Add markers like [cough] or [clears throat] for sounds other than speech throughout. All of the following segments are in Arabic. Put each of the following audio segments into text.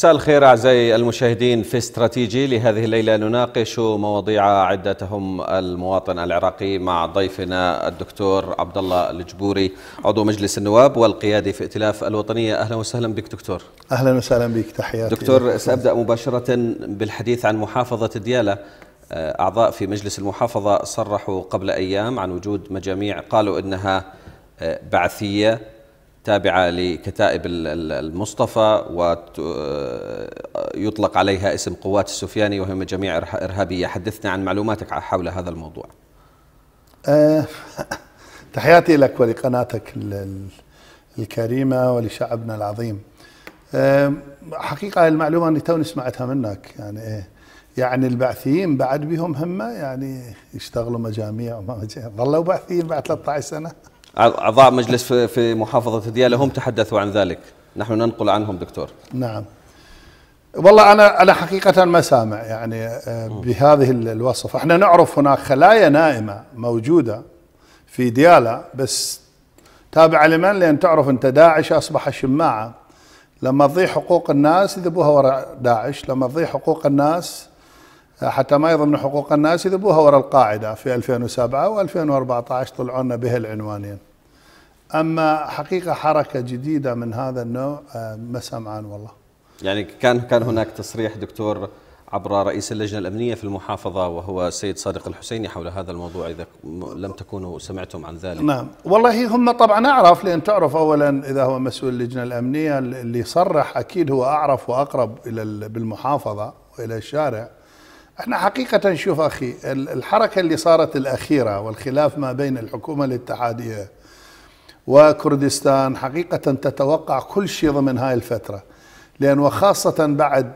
مساء الخير أعزائي المشاهدين في استراتيجي لهذه الليلة نناقش مواضيع عدتهم المواطن العراقي مع ضيفنا الدكتور عبد الله الجبوري عضو مجلس النواب والقيادي في ائتلاف الوطنية أهلا وسهلا بك دكتور أهلا وسهلا بك تحياتي دكتور سأبدأ مباشرة بالحديث عن محافظة ديالة آه، أعضاء في مجلس المحافظة صرحوا قبل أيام عن وجود مجاميع قالوا إنها آه، بعثية تابعة لكتائب المصطفى ويطلق آه، عليها اسم قوات السفياني وهم جميع إرهابية حدثنا عن معلوماتك حول هذا الموضوع آه، [laughs] تحياتي لك ولقناتك الكريمة ولشعبنا العظيم آه، حقيقة المعلومة أني توني سمعتها منك يعني إيه يعني البعثيين بعد بهم همة يعني يشتغلوا مجاميع وما مجاميع ظلوا بعثيين بعد 13 سنة أعضاء مجلس في محافظة دياله هم تحدثوا عن ذلك نحن ننقل عنهم دكتور نعم والله أنا أنا حقيقة ما سامع يعني آه، بهذه الوصف احنا نعرف هناك خلايا نائمة موجودة في دياله بس تابعة لمن لأن تعرف أنت داعش أصبح شماعة لما تضيع حقوق الناس يذبوها وراء داعش لما تضيع حقوق الناس حتى ما يضمن حقوق الناس يذبوها وراء القاعدة في 2007 و2014 طلعوا لنا بها العنوانين أما حقيقة حركة جديدة من هذا النوع آه، ما سمعان والله يعني كان كان هناك تصريح دكتور عبر رئيس اللجنة الأمنية في المحافظة وهو السيد صادق الحسيني حول هذا الموضوع إذا لم تكونوا سمعتم عن ذلك نعم والله هم طبعا أعرف لأن تعرف أولا إذا هو مسؤول اللجنة الأمنية اللي صرح أكيد هو أعرف وأقرب إلى بالمحافظة وإلى الشارع احنا حقيقة شوف اخي الحركة اللي صارت الاخيرة والخلاف ما بين الحكومة الاتحادية وكردستان حقيقة تتوقع كل شيء ضمن هاي الفترة لأن وخاصة بعد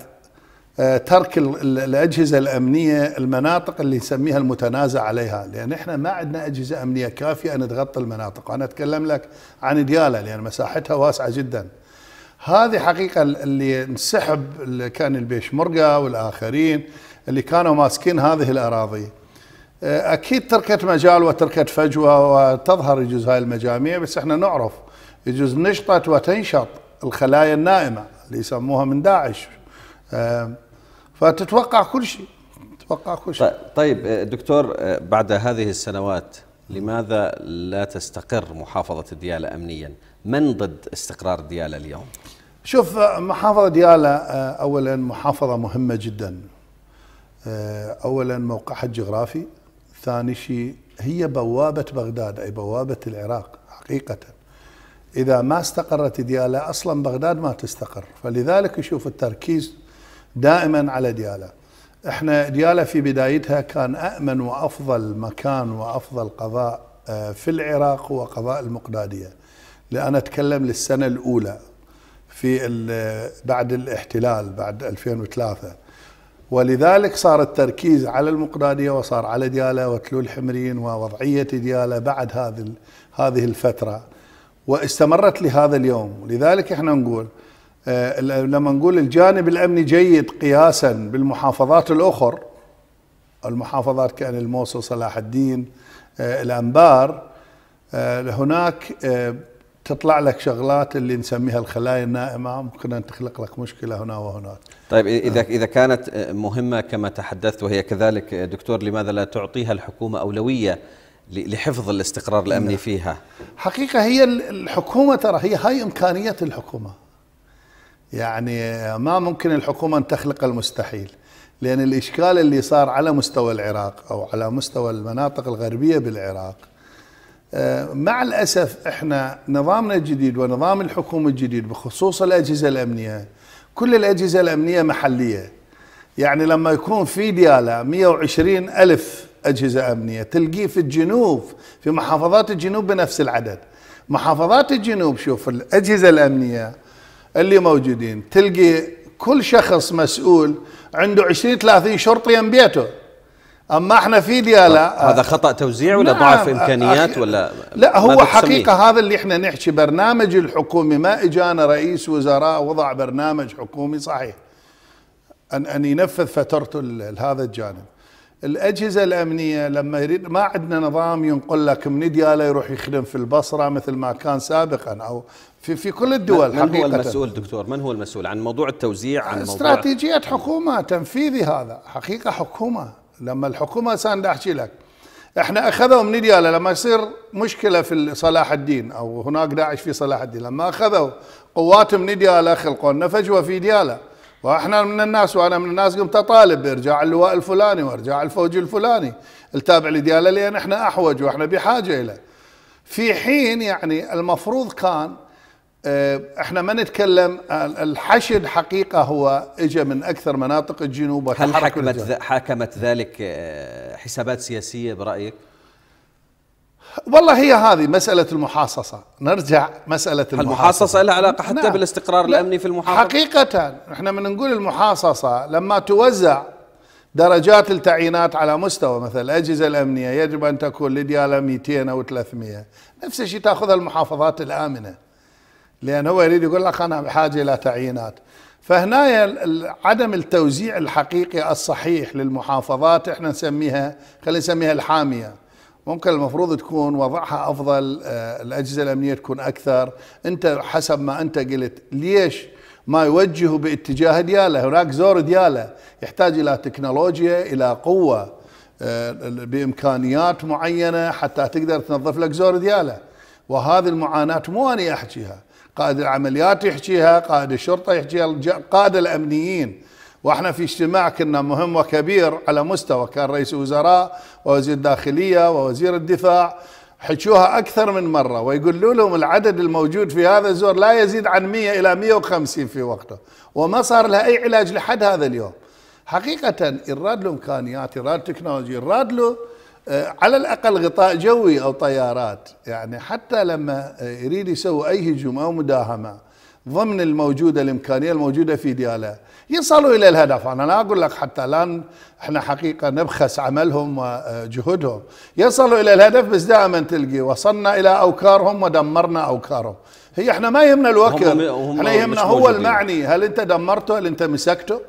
آه، ترك الأجهزة الأمنية المناطق اللي نسميها المتنازع عليها لأن إحنا ما عندنا أجهزة أمنية كافية أن تغطي المناطق وأنا أتكلم لك عن ديالة لأن مساحتها واسعة جدا هذه حقيقة اللي انسحب كان البيشمرقة والآخرين اللي كانوا ماسكين هذه الأراضي آه، أكيد تركت مجال وتركت فجوة وتظهر يجوز هاي المجاميع بس احنا نعرف يجوز نشطت وتنشط الخلايا النائمة اللي يسموها من داعش آه، فتتوقع كل شيء تتوقع كل شيء طيب, طيب، آه، دكتور بعد هذه السنوات لماذا لا تستقر محافظة ديالى أمنيا من ضد استقرار ديالى اليوم شوف محافظة ديالى أولا محافظة مهمة جدا آه، اولا موقعها الجغرافي ثاني شيء هي بوابه بغداد اي بوابه العراق حقيقه اذا ما استقرت ديالى اصلا بغداد ما تستقر فلذلك يشوف التركيز دائما على ديالى احنا ديالى في بدايتها كان امن وافضل مكان وافضل قضاء آه، في العراق هو قضاء المقداديه لان اتكلم للسنه الاولى في آه، بعد الاحتلال بعد 2003 ولذلك صار التركيز على المقداديه وصار على دياله وتلو الحمرين ووضعيه دياله بعد هذه هذه الفتره واستمرت لهذا اليوم لذلك احنا نقول آه، لما نقول الجانب الامني جيد قياسا بالمحافظات الاخر المحافظات كان الموصل صلاح الدين آه، الانبار آه، هناك تطلع لك شغلات اللي نسميها الخلايا النائمه ممكن ان تخلق لك مشكله هنا وهناك. طيب اذا اذا كانت آه، مهمه كما تحدثت وهي كذلك آه، دكتور لماذا لا تعطيها الحكومه اولويه لحفظ الاستقرار الامني نعم. فيها؟ حقيقه هي الحكومه ترى هي هاي امكانيه الحكومه. يعني آه، ما ممكن الحكومه ان تخلق المستحيل. لان الاشكال اللي صار على مستوى العراق او على مستوى المناطق الغربيه بالعراق آه، مع الأسف إحنا نظامنا الجديد ونظام الحكومة الجديد بخصوص الأجهزة الأمنية كل الأجهزة الأمنية محلية يعني لما يكون في ديالا 120 ألف أجهزة أمنية تلقيه في الجنوب في محافظات الجنوب بنفس العدد محافظات الجنوب شوف الأجهزة الأمنية اللي موجودين تلقي كل شخص مسؤول عنده 20 30 شرطي بيته اما احنا في ديالا طيب، هذا خطا توزيع ولا نعم. ضعف امكانيات ولا لا هو حقيقه هذا اللي احنا نحكي برنامج الحكومي ما اجانا رئيس وزراء وضع برنامج حكومي صحيح ان ان ينفذ فترته لهذا الجانب الاجهزه الامنيه لما يريد ما عندنا نظام ينقل لك من ديالا يروح يخدم في البصره مثل ما كان سابقا او في في كل الدول من حقيقة. هو المسؤول دكتور من هو المسؤول عن موضوع التوزيع عن استراتيجيه موضوع حكومه تنفيذي هذا حقيقه حكومه لما الحكومه سان احكي لك احنا اخذوا من دياله لما يصير مشكله في صلاح الدين او هناك داعش في صلاح الدين لما اخذوا قوات من دياله خلقوا لنا فجوه في دياله واحنا من الناس وانا من الناس قمت اطالب بارجاع اللواء الفلاني وارجاع الفوج الفلاني التابع لدياله لان احنا احوج واحنا بحاجه له في حين يعني المفروض كان آه، احنا ما نتكلم الحشد حقيقه هو اجى من اكثر مناطق الجنوب هل حكمت حكمت ذلك آه، حسابات سياسيه برايك؟ والله هي هذه مسألة المحاصصة نرجع مسألة المحاصصة المحاصصة لها علاقة حتى نعم. بالاستقرار الأمني في المحافظة حقيقة احنا من نقول المحاصصة لما توزع درجات التعيينات على مستوى مثلا الأجهزة الأمنية يجب أن تكون لديالة 200 أو 300 نفس الشيء تأخذها المحافظات الآمنة لأن هو يريد يقول لك أنا بحاجة إلى تعيينات فهنا عدم التوزيع الحقيقي الصحيح للمحافظات احنا نسميها خلينا نسميها الحاميه ممكن المفروض تكون وضعها افضل آه، الاجهزه الامنيه تكون اكثر انت حسب ما انت قلت ليش ما يوجهوا باتجاه دياله هناك زور دياله يحتاج الى تكنولوجيا الى قوه آه، بامكانيات معينه حتى تقدر تنظف لك زور دياله وهذه المعاناه مو انا احكيها قائد العمليات يحكيها قائد الشرطه يحكيها القاده الامنيين واحنا في اجتماع كنا مهم وكبير على مستوى كان رئيس وزراء ووزير الداخليه ووزير الدفاع حكوها اكثر من مره ويقولوا لهم العدد الموجود في هذا الزور لا يزيد عن 100 الى 150 في وقته وما صار لها اي علاج لحد هذا اليوم حقيقه إراد له امكانيات إراد تكنولوجيا إراد له آه، على الاقل غطاء جوي او طيارات يعني حتى لما آه، يريد يسوي اي هجوم او مداهمه ضمن الموجوده الامكانيه الموجوده في دياله يصلوا الى الهدف انا لا اقول لك حتى الان احنا حقيقه نبخس عملهم وجهودهم يصلوا الى الهدف بس دائما تلقي وصلنا الى اوكارهم ودمرنا اوكارهم هي احنا ما يهمنا الوكر احنا يهمنا هو المعني هل انت دمرته هل انت مسكته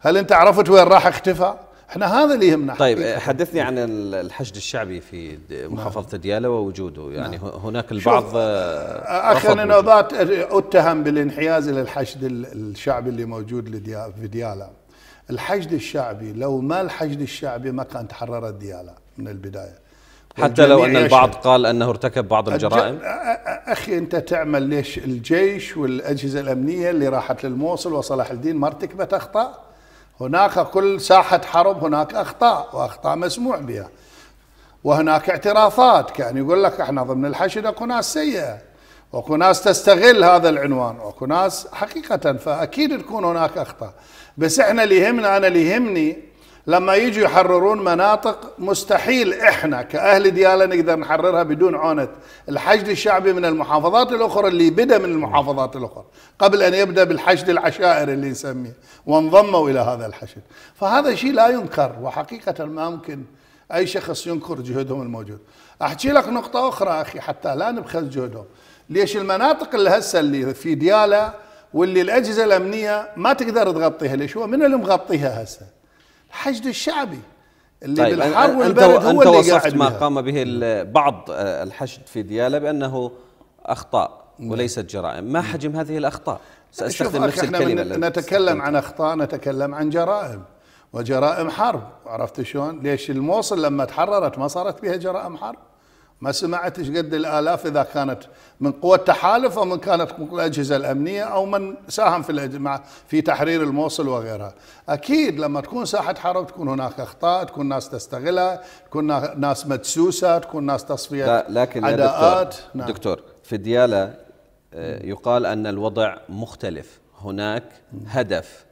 هل انت عرفت وين راح اختفى احنا هذا اللي يهمنا طيب حقيقة. حدثني عن الحشد الشعبي في نعم. محافظه ديالى ووجوده يعني نعم. هناك البعض آه، اخي نوبات اتهم بالانحياز للحشد الشعبي اللي موجود في ديالى الحشد الشعبي لو ما الحشد الشعبي ما كان تحررت ديالى من البدايه حتى لو ان البعض قال انه ارتكب بعض الجرائم اخي انت تعمل ليش الجيش والاجهزه الامنيه اللي راحت للموصل وصلاح الدين ما ارتكبت اخطاء هناك كل ساحة حرب هناك أخطاء وأخطاء مسموع بها وهناك اعترافات كأن يقول لك احنا ضمن الحشد اكو ناس سيئة واكو ناس تستغل هذا العنوان واكو ناس حقيقة فأكيد تكون هناك أخطاء بس احنا اللي يهمنا أنا اللي يهمني لما يجوا يحررون مناطق مستحيل احنا كاهل دياله نقدر نحررها بدون عونه الحشد الشعبي من المحافظات الاخرى اللي بدا من المحافظات الاخرى قبل ان يبدا بالحشد العشائري اللي نسميه وانضموا الى هذا الحشد فهذا شيء لا ينكر وحقيقه ما ممكن اي شخص ينكر جهدهم الموجود احكي لك نقطه اخرى اخي حتى لا نبخل جهدهم ليش المناطق اللي هسه اللي في دياله واللي الاجهزه الامنيه ما تقدر تغطيها ليش هو من اللي مغطيها هسه الحشد الشعبي اللي طيب بالحرب والبرد أنت هو أنت اللي وصفت ما قام به بعض آه، الحشد في ديالى بأنه أخطاء وليست جرائم ما حجم هذه الأخطاء سأستخدم نفس الكلمة نتكلم عن أخطاء نتكلم عن جرائم وجرائم حرب عرفت شلون ليش الموصل لما تحررت ما صارت بها جرائم حرب ما سمعت ايش قد الالاف اذا كانت من قوى التحالف او من كانت من الاجهزه الامنيه او من ساهم في في تحرير الموصل وغيرها، اكيد لما تكون ساحه حرب تكون هناك اخطاء، تكون ناس تستغلها، تكون ناس مدسوسه، تكون ناس تصفيه لا لكن عداءات دكتور, نعم. دكتور في ديالى آه، يقال ان الوضع مختلف، هناك هدف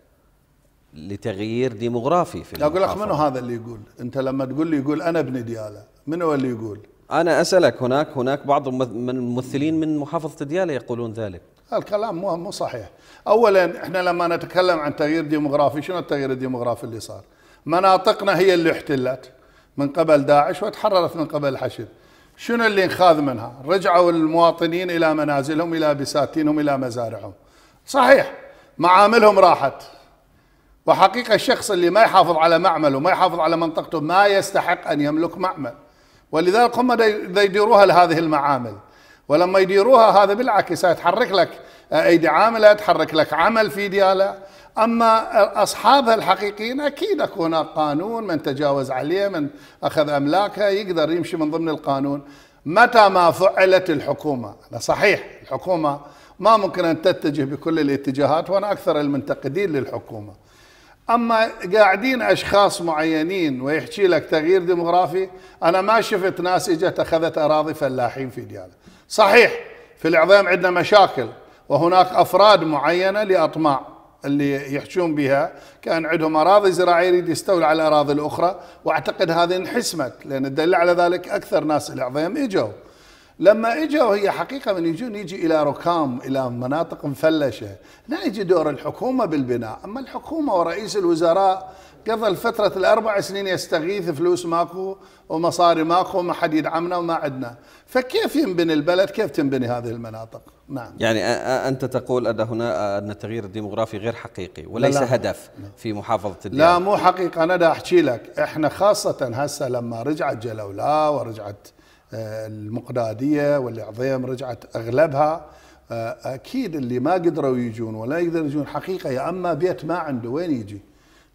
لتغيير ديموغرافي في اقول لك منو هذا اللي يقول؟ انت لما تقول لي يقول انا ابن ديالى، منو اللي يقول؟ أنا أسألك هناك هناك بعض من الممثلين من محافظة دياله يقولون ذلك الكلام مو مو صحيح أولا إحنا لما نتكلم عن تغيير ديموغرافي شنو التغيير الديموغرافي اللي صار مناطقنا هي اللي احتلت من قبل داعش وتحررت من قبل الحشد شنو اللي انخاذ منها رجعوا المواطنين إلى منازلهم إلى بساتينهم إلى مزارعهم صحيح معاملهم راحت وحقيقة الشخص اللي ما يحافظ على معمله ما يحافظ على منطقته ما يستحق أن يملك معمل ولذلك هم يديروها لهذه المعامل ولما يديروها هذا بالعكس تحرك لك آه، ايدي عامله تحرك لك عمل في دياله اما آه، اصحابها الحقيقيين اكيد اكو هناك قانون من تجاوز عليه من اخذ املاكها يقدر يمشي من ضمن القانون متى ما فعلت الحكومه هذا صحيح الحكومه ما ممكن ان تتجه بكل الاتجاهات وانا اكثر المنتقدين للحكومه اما قاعدين اشخاص معينين ويحكي لك تغيير ديموغرافي انا ما شفت ناس اجت اخذت اراضي فلاحين في دياله صحيح في العظام عندنا مشاكل وهناك افراد معينه لاطماع اللي يحجون بها كان عندهم اراضي زراعيه يريد يستولى على الاراضي الاخرى واعتقد هذه انحسمت لان الدليل على ذلك اكثر ناس العظيم اجوا لما اجوا هي حقيقه من يجون يجي الى ركام الى مناطق مفلشه، هنا يجي دور الحكومه بالبناء، اما الحكومه ورئيس الوزراء قضى فتره الاربع سنين يستغيث فلوس ماكو ومصاري ماكو وما حد يدعمنا وما عندنا، فكيف ينبني البلد؟ كيف تنبني هذه المناطق؟ نعم يعني انت تقول ان هنا ان التغيير الديموغرافي غير حقيقي وليس لا لا. هدف نعم. في محافظه الديار لا مو حقيقه انا دا احكي لك احنا خاصه هسه لما رجعت جلولا ورجعت المقداديه والعظيم رجعت اغلبها آه، اكيد اللي ما قدروا يجون ولا يقدر يجون حقيقه يا اما بيت ما عنده وين يجي؟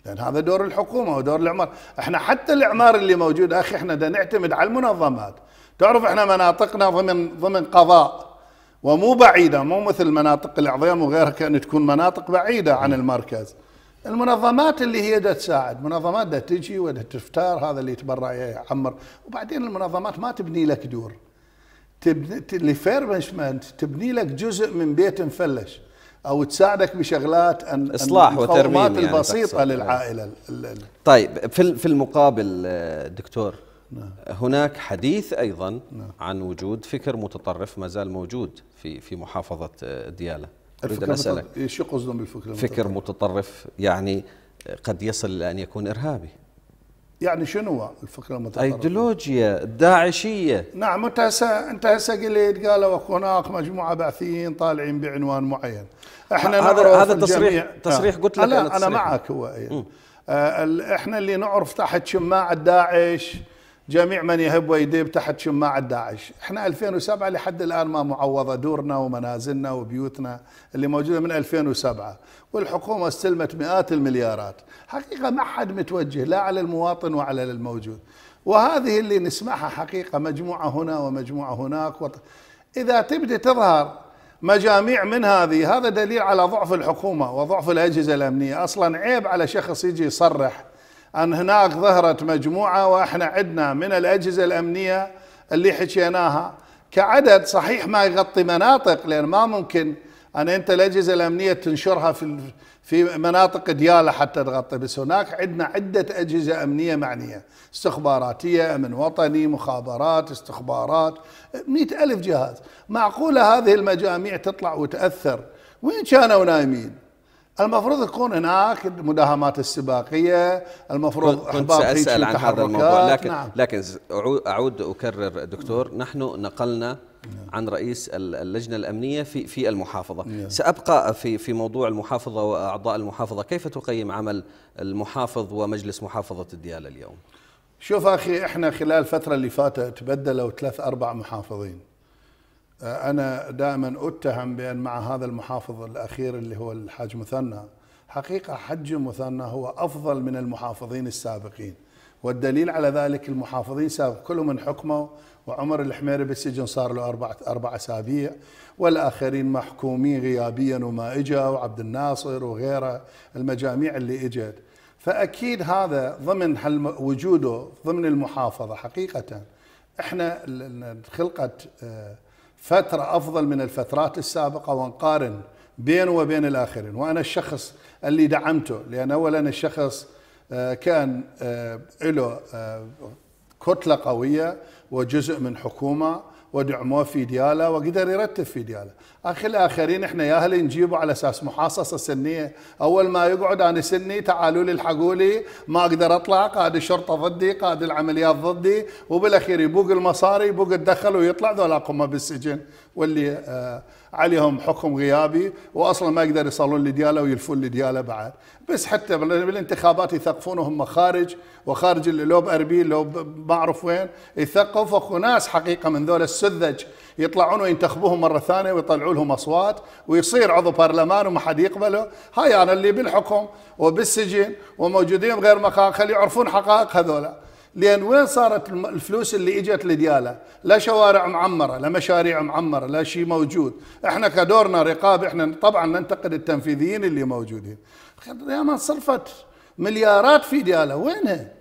لان هذا دور الحكومه ودور الاعمار، احنا حتى الاعمار اللي موجود اخي احنا ده نعتمد على المنظمات، تعرف احنا مناطقنا ضمن ضمن قضاء ومو بعيده مو مثل مناطق العظيم وغيرها كأن تكون مناطق بعيده عن المركز. المنظمات اللي هي دا تساعد منظمات دا تجي ودا تفتار هذا اللي يتبرع يعمر وبعدين المنظمات ما تبني لك دور تبني تبني لك جزء من بيت مفلش او تساعدك بشغلات أن اصلاح وترميم يعني البسيطه نعم. للعائله طيب في في المقابل آه، دكتور نعم. هناك حديث ايضا نعم. عن وجود فكر متطرف ما زال موجود في في محافظه آه، دياله اريد ان اسالك ايش يقصدون بالفكر المتطرف؟ فكر متطرف يعني قد يصل الى ان يكون ارهابي يعني شنو الفكره المتطرفه؟ ايديولوجيا الداعشيه نعم انت هسه انت هسه قلت قالوا هناك مجموعه بعثيين طالعين بعنوان معين احنا هذا هذا تصريح آه. تصريح قلت لك انا, أنا, معك هو إيه. آه، احنا اللي نعرف تحت شماعة داعش جميع من يهب ويديب تحت شماعة داعش احنا 2007 لحد الآن ما معوضة دورنا ومنازلنا وبيوتنا اللي موجودة من 2007 والحكومة استلمت مئات المليارات حقيقة ما حد متوجه لا على المواطن وعلى الموجود وهذه اللي نسمعها حقيقة مجموعة هنا ومجموعة هناك وط... إذا تبدي تظهر مجاميع من هذه هذا دليل على ضعف الحكومة وضعف الأجهزة الأمنية أصلا عيب على شخص يجي يصرح أن هناك ظهرت مجموعة وإحنا عدنا من الأجهزة الأمنية اللي حكيناها كعدد صحيح ما يغطي مناطق لأن ما ممكن أن أنت الأجهزة الأمنية تنشرها في في مناطق ديالة حتى تغطي بس هناك عندنا عدة أجهزة أمنية معنية استخباراتية أمن وطني مخابرات استخبارات مئة ألف جهاز معقولة هذه المجاميع تطلع وتأثر وين كانوا نايمين المفروض يكون هناك المداهمات السباقيه، المفروض كنت ساسال عن هذا الموضوع لكن نعم. لكن اعود اكرر دكتور نحن نقلنا عن رئيس اللجنه الامنيه في في المحافظه، نعم. سابقى في في موضوع المحافظه واعضاء المحافظه، كيف تقيم عمل المحافظ ومجلس محافظه الدياله اليوم؟ شوف اخي احنا خلال الفتره اللي فاتت تبدلوا ثلاث اربع محافظين. آه، أنا دائما أتهم بأن مع هذا المحافظ الأخير اللي هو الحاج مثنى حقيقة حج مثنى هو أفضل من المحافظين السابقين والدليل على ذلك المحافظين سابق كلهم انحكموا وعمر الحميري بالسجن صار له أربعة أربع أسابيع والآخرين محكومين غيابيا وما إجا وعبد الناصر وغيره المجاميع اللي إجت فأكيد هذا ضمن وجوده ضمن المحافظة حقيقة احنا خلقت آه، فترة أفضل من الفترات السابقة ونقارن بينه وبين الآخرين وأنا الشخص اللي دعمته لأن أولا الشخص آه، كان آه، له آه، كتلة قوية وجزء من حكومة ودعموه في دياله وقدر يرتب في دياله اخي الاخرين احنا يا اهل نجيبه على اساس محاصصه سنيه اول ما يقعد انا سني تعالوا لي الحقوا لي ما اقدر اطلع قائد الشرطه ضدي قائد العمليات ضدي وبالاخير يبوق المصاري يبوق الدخل ويطلع ذولا قمه بالسجن واللي آه عليهم حكم غيابي واصلا ما يقدر يصلون لدياله ويلفون لدياله بعد بس حتى بالانتخابات يثقفون وهم خارج وخارج لو باربيل لو ما اعرف وين يثقف اكو ناس حقيقه من ذول السذج يطلعون وينتخبوهم مره ثانيه ويطلعوا لهم اصوات ويصير عضو برلمان وما حد يقبله هاي انا اللي بالحكم وبالسجن وموجودين بغير مكان خلي يعرفون حقائق هذولا لان وين صارت الفلوس اللي اجت لدياله؟ لا شوارع معمره، لا مشاريع معمره، لا شيء موجود، احنا كدورنا رقاب احنا طبعا ننتقد التنفيذيين اللي موجودين. ياما صرفت مليارات في دياله وينها؟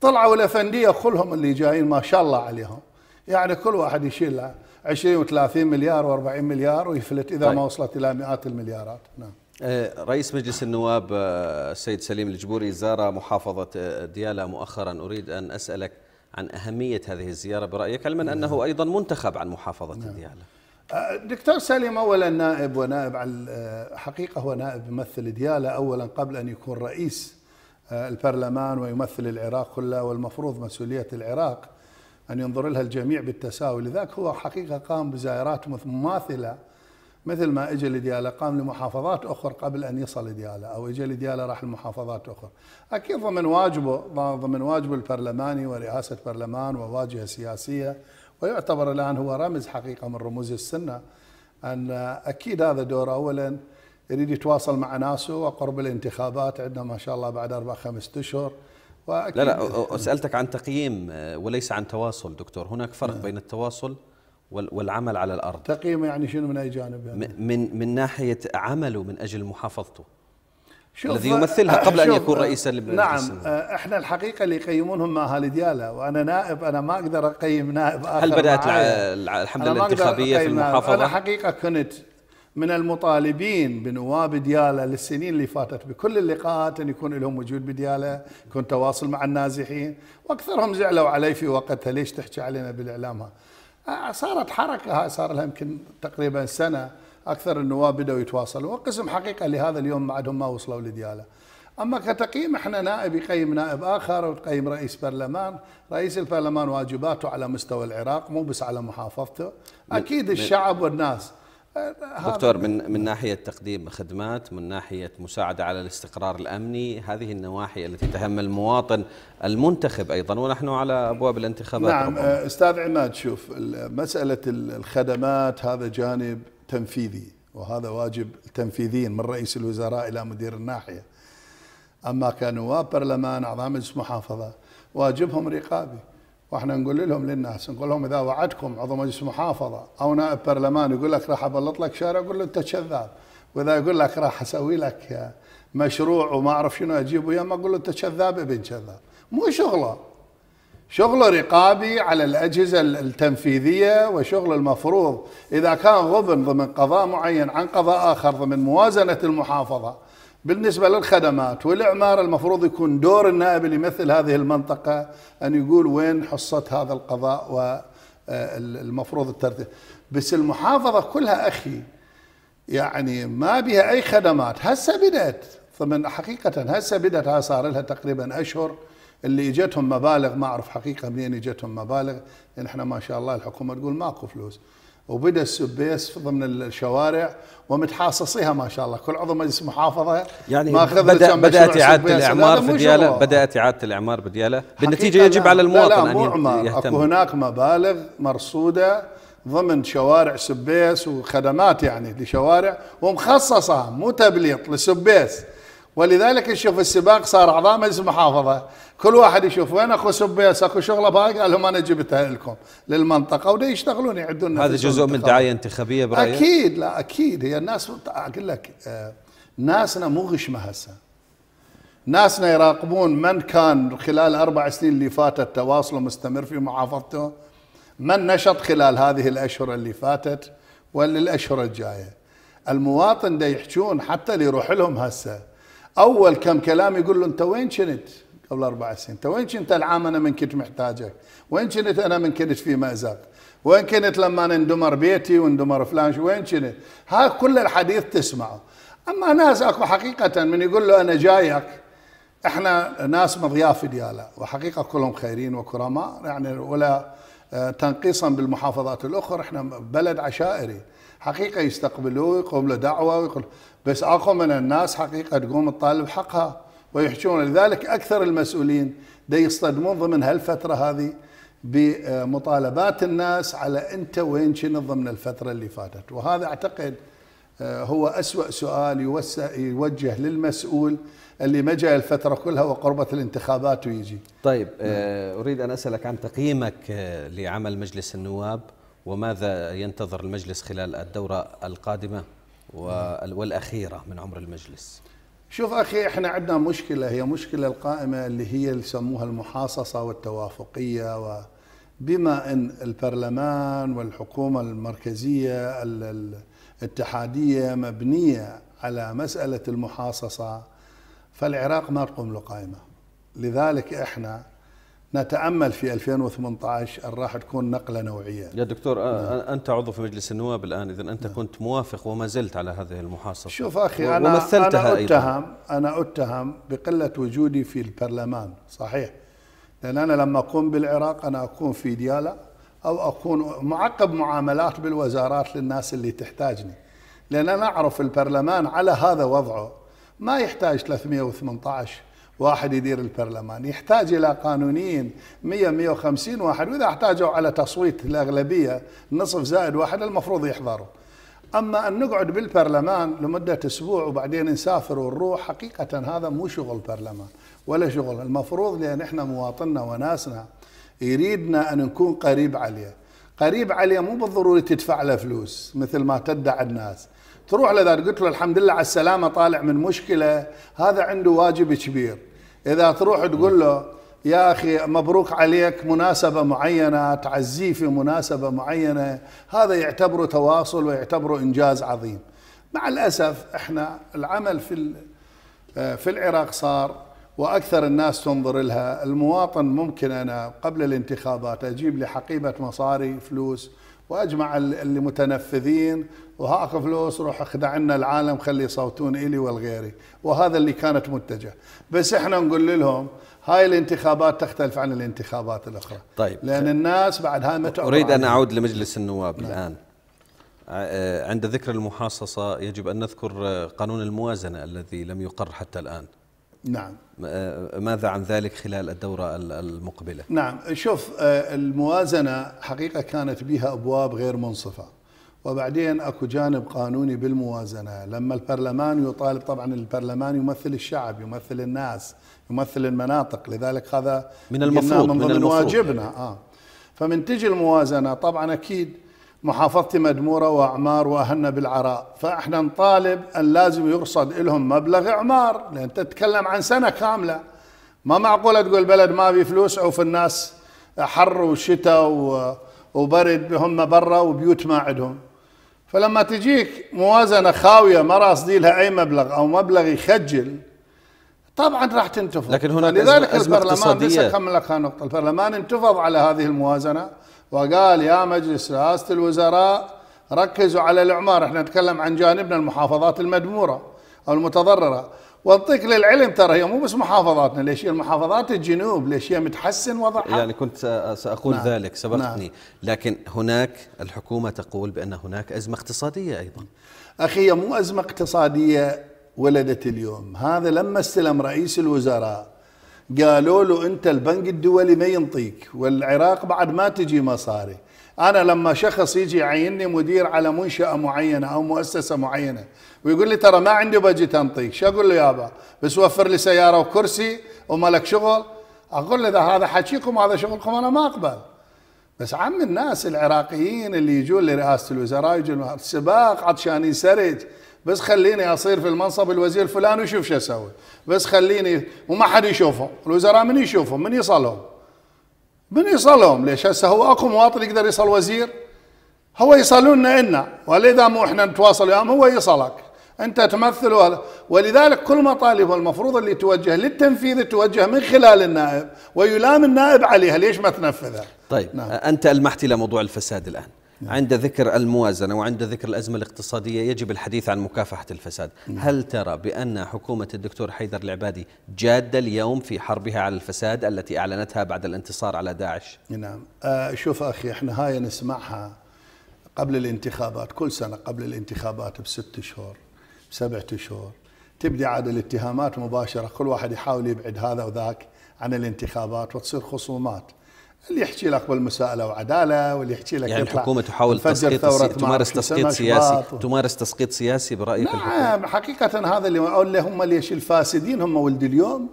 طلعوا الافنديه كلهم اللي جايين ما شاء الله عليهم. يعني كل واحد يشيل 20 و30 مليار و40 مليار ويفلت اذا طيب. ما وصلت الى مئات المليارات، نعم. آه، رئيس مجلس النواب آه، السيد سليم الجبوري زار محافظة آه، ديالى مؤخرا أريد أن أسألك عن أهمية هذه الزيارة برأيك علما نعم. أنه أيضا منتخب عن محافظة نعم. ديالى دكتور سليم اولا نائب ونائب على حقيقه هو نائب يمثل ديالى اولا قبل ان يكون رئيس البرلمان ويمثل العراق كله والمفروض مسؤوليه العراق ان ينظر لها الجميع بالتساوي لذلك هو حقيقه قام بزيارات مماثله مثل ما اجى لديالى قام لمحافظات اخرى قبل ان يصل لديالى او اجى لديالى راح لمحافظات اخرى اكيد ضمن واجبه ضمن واجبه البرلماني ورئاسه برلمان وواجهه سياسيه ويعتبر الان هو رمز حقيقه من رموز السنه ان اكيد هذا دوره اولا يريد يتواصل مع ناسه وقرب الانتخابات عندنا ما شاء الله بعد اربع خمس اشهر لا لا سالتك عن تقييم آه، وليس عن تواصل دكتور هناك فرق نعم. بين التواصل والعمل على الارض تقييمه يعني شنو من اي جانب يعني؟ من من ناحيه عمله من اجل محافظته شوف الذي يمثلها آه، قبل ان يكون رئيسا لبنان نعم آه، احنا الحقيقه اللي يقيمونهم هم اهالي ديالا وانا نائب انا ما اقدر اقيم نائب اخر هل بدات الحمله الانتخابيه في المحافظه؟ انا حقيقه كنت من المطالبين بنواب ديالا للسنين اللي فاتت بكل اللقاءات ان يكون لهم وجود بديالا يكون تواصل مع النازحين، واكثرهم زعلوا علي في وقتها ليش تحكي علينا بالاعلام صارت حركه هاي صار لها يمكن تقريبا سنه اكثر النواب بداوا يتواصلوا وقسم حقيقه لهذا اليوم بعدهم ما وصلوا لدياله اما كتقييم احنا نائب يقيم نائب اخر وتقيم رئيس برلمان، رئيس البرلمان واجباته على مستوى العراق مو بس على محافظته، اكيد الشعب والناس دكتور من من ناحيه تقديم خدمات من ناحيه مساعده على الاستقرار الامني هذه النواحي التي تهم المواطن المنتخب ايضا ونحن على ابواب الانتخابات نعم ربما. آه، استاذ عماد شوف مساله الخدمات هذا جانب تنفيذي وهذا واجب التنفيذيين من رئيس الوزراء الى مدير الناحيه اما كنواب برلمان اعضاء مجلس محافظه واجبهم رقابي واحنا نقول لهم للناس نقول لهم اذا وعدكم عضو مجلس محافظه او نائب برلمان يقول لك راح ابلط لك شارع اقول له انت كذاب واذا يقول لك راح اسوي لك مشروع وما اعرف شنو اجيبه يما اقول له انت كذاب ابن كذاب مو شغله شغله رقابي على الاجهزه التنفيذيه وشغل المفروض اذا كان غبن ضمن قضاء معين عن قضاء اخر ضمن موازنه المحافظه بالنسبة للخدمات والإعمار المفروض يكون دور النائب اللي يمثل هذه المنطقة أن يقول وين حصة هذا القضاء والمفروض آه، الترتيب بس المحافظة كلها أخي يعني ما بها أي خدمات هسه بدأت ضمن حقيقة هسه بدأت صار لها تقريبا أشهر اللي اجتهم مبالغ ما اعرف حقيقه منين اجتهم مبالغ لان احنا ما شاء الله الحكومه تقول ماكو فلوس وبدا السبيس ضمن الشوارع ومتحاصصيها ما شاء الله كل عضو مجلس محافظه يعني بدأ بدات اعاده الاعمار في دياله بدات اعاده الاعمار بدياله بالنتيجه يجب على المواطن لا لا ان يهتم اكو هناك مبالغ مرصوده ضمن شوارع سبيس وخدمات يعني لشوارع ومخصصه مو تبليط لسبيس ولذلك نشوف السباق صار اعضاء مجلس المحافظه كل واحد يشوف وين اخو سبيس اكو شغله باقي قال لهم انا جبتها لكم للمنطقه وده يشتغلون يعدون هذا جزء من دعايه انتخابيه برايك؟ اكيد لا اكيد هي الناس اقول لك آه، ناسنا مو غشمه هسه ناسنا يراقبون من كان خلال اربع سنين اللي فاتت تواصله مستمر في محافظته من نشط خلال هذه الاشهر اللي فاتت وللاشهر الجايه المواطن ده يحجون حتى اللي يروح لهم هسه اول كم كلام يقول له انت وين كنت قبل اربع سنين انت وين كنت العام انا من كنت محتاجك وين كنت انا من كنت في مازق وين كنت لما اندمر بيتي واندمر فلان وين كنت ها كل الحديث تسمعه اما ناس اكو حقيقه من يقول له انا جايك احنا ناس مضياف دياله وحقيقه كلهم خيرين وكرماء يعني ولا آه، تنقيصا بالمحافظات الاخرى احنا بلد عشائري حقيقه يستقبلوه يقوم له دعوه ويقول بس اكو من الناس حقيقه تقوم تطالب حقها ويحجون لذلك اكثر المسؤولين دا يصطدمون ضمن هالفتره هذه بمطالبات الناس على انت وين شنو ضمن الفتره اللي فاتت وهذا اعتقد آه، هو أسوأ سؤال يوجه للمسؤول اللي ما جاء الفترة كلها وقربت الانتخابات ويجي طيب آه، نعم. أريد أن أسألك عن تقييمك آه، لعمل مجلس النواب وماذا ينتظر المجلس خلال الدورة القادمة والاخيره من عمر المجلس شوف اخي احنا عندنا مشكله هي مشكله القائمه اللي هي اللي يسموها المحاصصه والتوافقيه و بما ان البرلمان والحكومه المركزيه الاتحاديه مبنيه على مساله المحاصصه فالعراق ما تقوم له قائمه لذلك احنا نتامل في 2018 راح تكون نقله نوعيه. يا دكتور نعم. انت عضو في مجلس النواب الان اذا انت نعم. كنت موافق وما زلت على هذه المحاصصه. شوف اخي انا ومثلتها انا اتهم انا اتهم بقله وجودي في البرلمان صحيح. لان انا لما اكون بالعراق انا اكون في ديالا او اكون معقب معاملات بالوزارات للناس اللي تحتاجني. لان انا اعرف البرلمان على هذا وضعه ما يحتاج 318 واحد يدير البرلمان يحتاج إلى قانونيين 100 150 واحد وإذا احتاجوا على تصويت الأغلبية نصف زائد واحد المفروض يحضروا أما أن نقعد بالبرلمان لمدة أسبوع وبعدين نسافر ونروح حقيقة هذا مو شغل برلمان ولا شغل المفروض لأن إحنا مواطننا وناسنا يريدنا أن نكون قريب عليه قريب عليه مو بالضروري تدفع له فلوس مثل ما تدعى الناس تروح لذا قلت له الحمد لله على السلامه طالع من مشكله هذا عنده واجب كبير اذا تروح تقول له يا اخي مبروك عليك مناسبه معينه تعزيه في مناسبه معينه هذا يعتبره تواصل ويعتبره انجاز عظيم مع الاسف احنا العمل في في العراق صار واكثر الناس تنظر لها المواطن ممكن انا قبل الانتخابات اجيب لي حقيبه مصاري فلوس واجمع اللي متنفذين وهاك فلوس روح اخدع عنا العالم خلي يصوتون الي والغيري وهذا اللي كانت متجه بس احنا نقول لهم هاي الانتخابات تختلف عن الانتخابات الاخرى طيب لان الناس بعد هاي ما اريد ان اعود لمجلس النواب نعم. الان عند ذكر المحاصصه يجب ان نذكر قانون الموازنه الذي لم يقر حتى الان نعم آه، ماذا عن ذلك خلال الدورة المقبلة؟ نعم شوف آه، الموازنة حقيقة كانت بها أبواب غير منصفة وبعدين أكو جانب قانوني بالموازنة لما البرلمان يطالب طبعا البرلمان يمثل الشعب يمثل الناس يمثل المناطق لذلك هذا من المفروض من, من المفروض واجبنا آه فمن تجي الموازنة طبعا أكيد محافظتي مدمورة وأعمار وأهلنا بالعراء فإحنا نطالب أن لازم يرصد لهم مبلغ إعمار لأن تتكلم عن سنة كاملة ما معقولة تقول بلد ما في فلوس عوف الناس حر وشتاء وبرد هم برا وبيوت ما عندهم فلما تجيك موازنة خاوية ما راصدي لها أي مبلغ أو مبلغ يخجل طبعا راح تنتفض لكن هناك لذلك أزمة البرلمان بس لك نقطه البرلمان انتفض على هذه الموازنه وقال يا مجلس رئاسه الوزراء ركزوا على الاعمار احنا نتكلم عن جانبنا المحافظات المدموره او المتضرره وانطيك للعلم ترى هي مو بس محافظاتنا ليش هي المحافظات الجنوب ليش هي متحسن وضعها يعني كنت سأقول نعم. ذلك سبقتني نعم. لكن هناك الحكومة تقول بأن هناك أزمة اقتصادية أيضا أخي هي مو أزمة اقتصادية ولدت اليوم هذا لما استلم رئيس الوزراء قالوا له انت البنك الدولي ما ينطيك والعراق بعد ما تجي مصاري انا لما شخص يجي يعينني مدير على منشاه معينه او مؤسسه معينه ويقول لي ترى ما عندي بجت انطيك شو اقول له يابا بس وفر لي سياره وكرسي ومالك شغل اقول له اذا هذا حكيكم هذا شغلكم انا ما اقبل بس عم الناس العراقيين اللي يجون لرئاسه الوزراء يجون سباق عطشان سرج بس خليني اصير في المنصب الوزير فلان وشوف شو اسوي بس خليني وما حد يشوفهم الوزراء من يشوفهم من يصلهم من يصلهم ليش هسه هو اكو مواطن يقدر يصل وزير هو يصلوننا إنا ولذا مو احنا نتواصل وياهم هو يصلك انت تمثل ولا. ولذلك كل مطالبه المفروض اللي توجه للتنفيذ توجه من خلال النائب ويلام النائب عليها ليش ما تنفذها طيب نعم. انت المحت الى موضوع الفساد الان نعم. عند ذكر الموازنة وعند ذكر الأزمة الاقتصادية يجب الحديث عن مكافحة الفساد نعم. هل ترى بأن حكومة الدكتور حيدر العبادي جادة اليوم في حربها على الفساد التي أعلنتها بعد الانتصار على داعش نعم آه شوف أخي احنا هاي نسمعها قبل الانتخابات كل سنة قبل الانتخابات بست شهور بسبعة شهور تبدي عاد الاتهامات مباشرة كل واحد يحاول يبعد هذا وذاك عن الانتخابات وتصير خصومات اللي يحكي لك بالمساءله وعداله واللي يحكي لك يعني الحكومه تحاول تسقيط سي... تمارس تسقيط سياسي و... تمارس تسقيط سياسي برايك نعم الحكومة. حقيقه هذا اللي اقول هم ليش الفاسدين هم ولد اليوم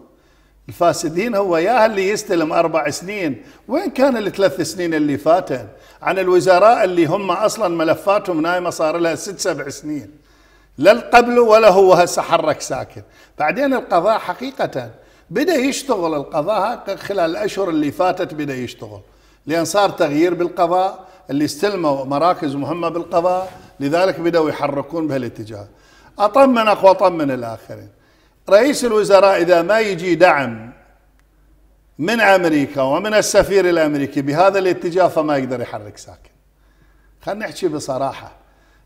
الفاسدين هو يا اللي يستلم اربع سنين وين كان الثلاث سنين اللي فاتن عن الوزراء اللي هم اصلا ملفاتهم نايمه صار لها ست سبع سنين لا قبل ولا هو هسه حرك ساكن بعدين القضاء حقيقه بدا يشتغل القضاء خلال الاشهر اللي فاتت بدا يشتغل لان صار تغيير بالقضاء اللي استلموا مراكز مهمه بالقضاء لذلك بداوا يحركون بهالاتجاه اطمن اخو اطمن الاخرين رئيس الوزراء اذا ما يجي دعم من امريكا ومن السفير الامريكي بهذا الاتجاه فما يقدر يحرك ساكن خلينا نحكي بصراحه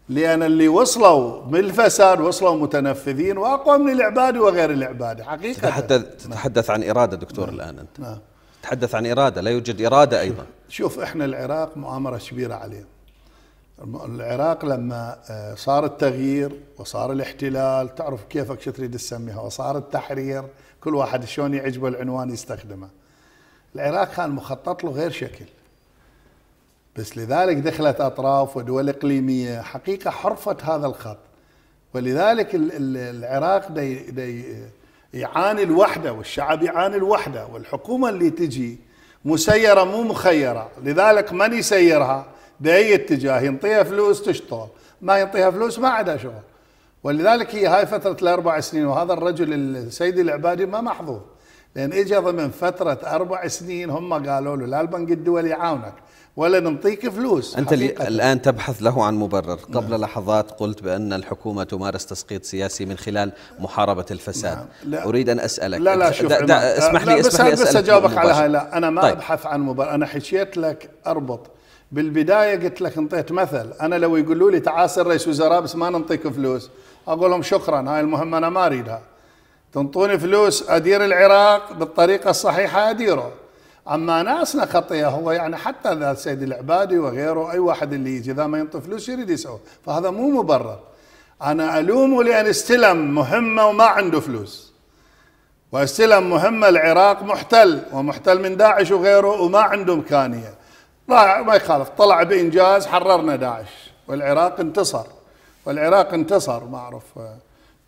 لأن اللي وصلوا من الفساد وصلوا متنفذين وأقوى من العبادي وغير العبادي حقيقة تتحدث, نعم. تتحدث عن إرادة دكتور نعم. الآن أنت نعم. تتحدث عن إرادة لا يوجد إرادة أيضا شوف إحنا العراق مؤامرة كبيرة عليه العراق لما آه، صار التغيير وصار الاحتلال تعرف كيفك شو تريد تسميها وصار التحرير كل واحد شلون يعجبه العنوان يستخدمه العراق كان مخطط له غير شكل بس لذلك دخلت أطراف ودول إقليمية حقيقة حرفت هذا الخط ولذلك العراق دي دي يعاني الوحدة والشعب يعاني الوحدة والحكومة اللي تجي مسيرة مو مخيرة لذلك من يسيرها بأي اتجاه ينطيها فلوس تشتغل ما ينطيها فلوس ما عندها شغل ولذلك هي هاي فترة الأربع سنين وهذا الرجل السيد العبادي ما محظوظ لان اجى ضمن فتره اربع سنين هم قالوا له لا البنك الدولي يعاونك ولا نعطيك فلوس انت الان تبحث له عن مبرر نعم. قبل نعم. لحظات قلت بان الحكومه تمارس تسقيط سياسي من خلال محاربه الفساد نعم. لا. اريد ان اسالك لا لا شوف دا دا اسمح لي لا اسمح لي بس اجاوبك على هاي لا انا ما طيب. ابحث عن مبرر انا حكيت لك اربط بالبدايه قلت لك انطيت مثل انا لو يقولوا لي تعال رئيس وزراء بس ما نعطيك فلوس اقول لهم شكرا هاي المهمه انا ما اريدها تنطوني فلوس ادير العراق بالطريقه الصحيحه اديره اما ناسنا خطيه هو يعني حتى ذا سيد العبادي وغيره اي واحد اللي يجي اذا ما ينطي فلوس يريد يسوي فهذا مو مبرر انا الومه لان استلم مهمه وما عنده فلوس واستلم مهمه العراق محتل ومحتل من داعش وغيره وما عنده امكانيه لا ما يخالف طلع بانجاز حررنا داعش والعراق انتصر والعراق انتصر معروف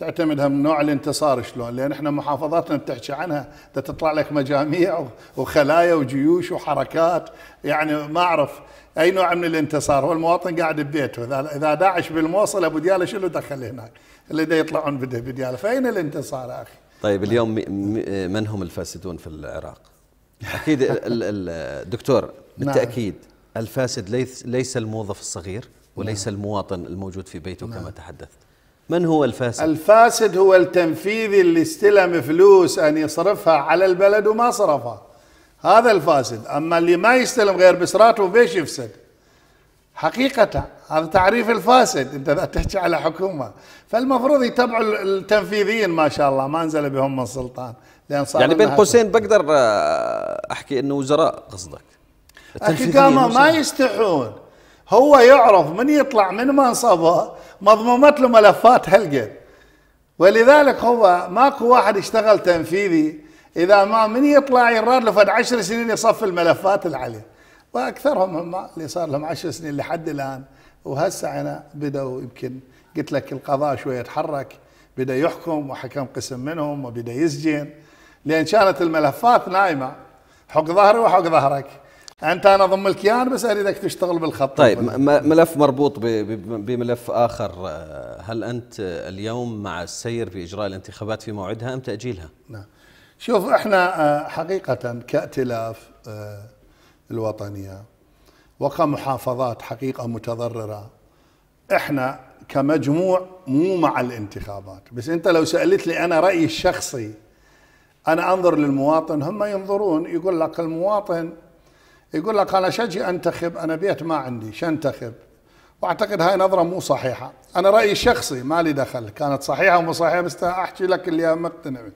تعتمدها من نوع الانتصار شلون لان احنا محافظاتنا بتحكي عنها تطلع لك مجاميع وخلايا وجيوش وحركات يعني ما اعرف اي نوع من الانتصار هو المواطن قاعد ببيته اذا اذا داعش بالموصل ابو دياله شنو دخل هناك اللي دا يطلعون بده بدياله فاين الانتصار اخي طيب اليوم من هم الفاسدون في العراق [laughs] اكيد الدكتور بالتاكيد نعم. الفاسد ليس ليس الموظف الصغير وليس نعم. المواطن الموجود في بيته كما نعم. تحدثت من هو الفاسد؟ الفاسد هو التنفيذي اللي استلم فلوس أن يصرفها على البلد وما صرفها هذا الفاسد أما اللي ما يستلم غير بسراته بيش يفسد حقيقة هذا تعريف الفاسد أنت تحكي على حكومة فالمفروض يتبعوا التنفيذيين ما شاء الله ما انزل بهم من السلطان، لأن صار يعني بين قوسين بقدر آه، أحكي أنه وزراء قصدك التنفيذيين ما يستحون هو يعرف من يطلع من منصبه مضمومت له ملفات هالقد ولذلك هو ماكو واحد يشتغل تنفيذي اذا ما من يطلع يراد له فد 10 سنين يصف الملفات اللي عليه واكثرهم هم اللي صار لهم 10 سنين لحد الان وهسه انا بداوا يمكن قلت لك القضاء شويه يتحرك بدا يحكم وحكم قسم منهم وبدا يسجن لان كانت الملفات نايمه حق ظهري وحق ظهرك انت انا ضم الكيان بس اريدك تشتغل بالخط طيب ملف مربوط بملف اخر آه، هل انت اليوم مع السير في اجراء الانتخابات في موعدها ام تاجيلها؟ نعم شوف احنا آه، حقيقه كائتلاف آه، الوطنيه وكمحافظات حقيقه متضرره احنا كمجموع مو مع الانتخابات بس انت لو سالت لي انا رايي الشخصي انا انظر للمواطن هم ينظرون يقول لك المواطن يقول لك انا شجي انتخب انا بيت ما عندي شنتخب واعتقد هاي نظره مو صحيحه انا رايي الشخصي ما لي دخل كانت صحيحه ومو صحيحه بس احكي لك اللي مقتنع به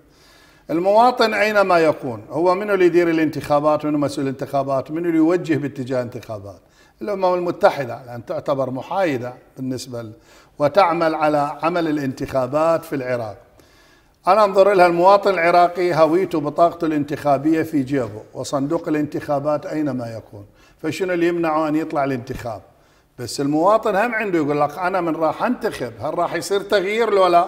المواطن اينما يكون هو منو اللي يدير الانتخابات منو مسؤول الانتخابات منو اللي يوجه باتجاه الانتخابات الامم المتحده لان تعتبر محايده بالنسبه وتعمل على عمل الانتخابات في العراق أنا أنظر لها المواطن العراقي هويته بطاقته الانتخابية في جيبه وصندوق الانتخابات أينما يكون فشنو اللي يمنعه أن يطلع الانتخاب بس المواطن هم عنده يقول لك أنا من راح أنتخب هل راح يصير تغيير لو لا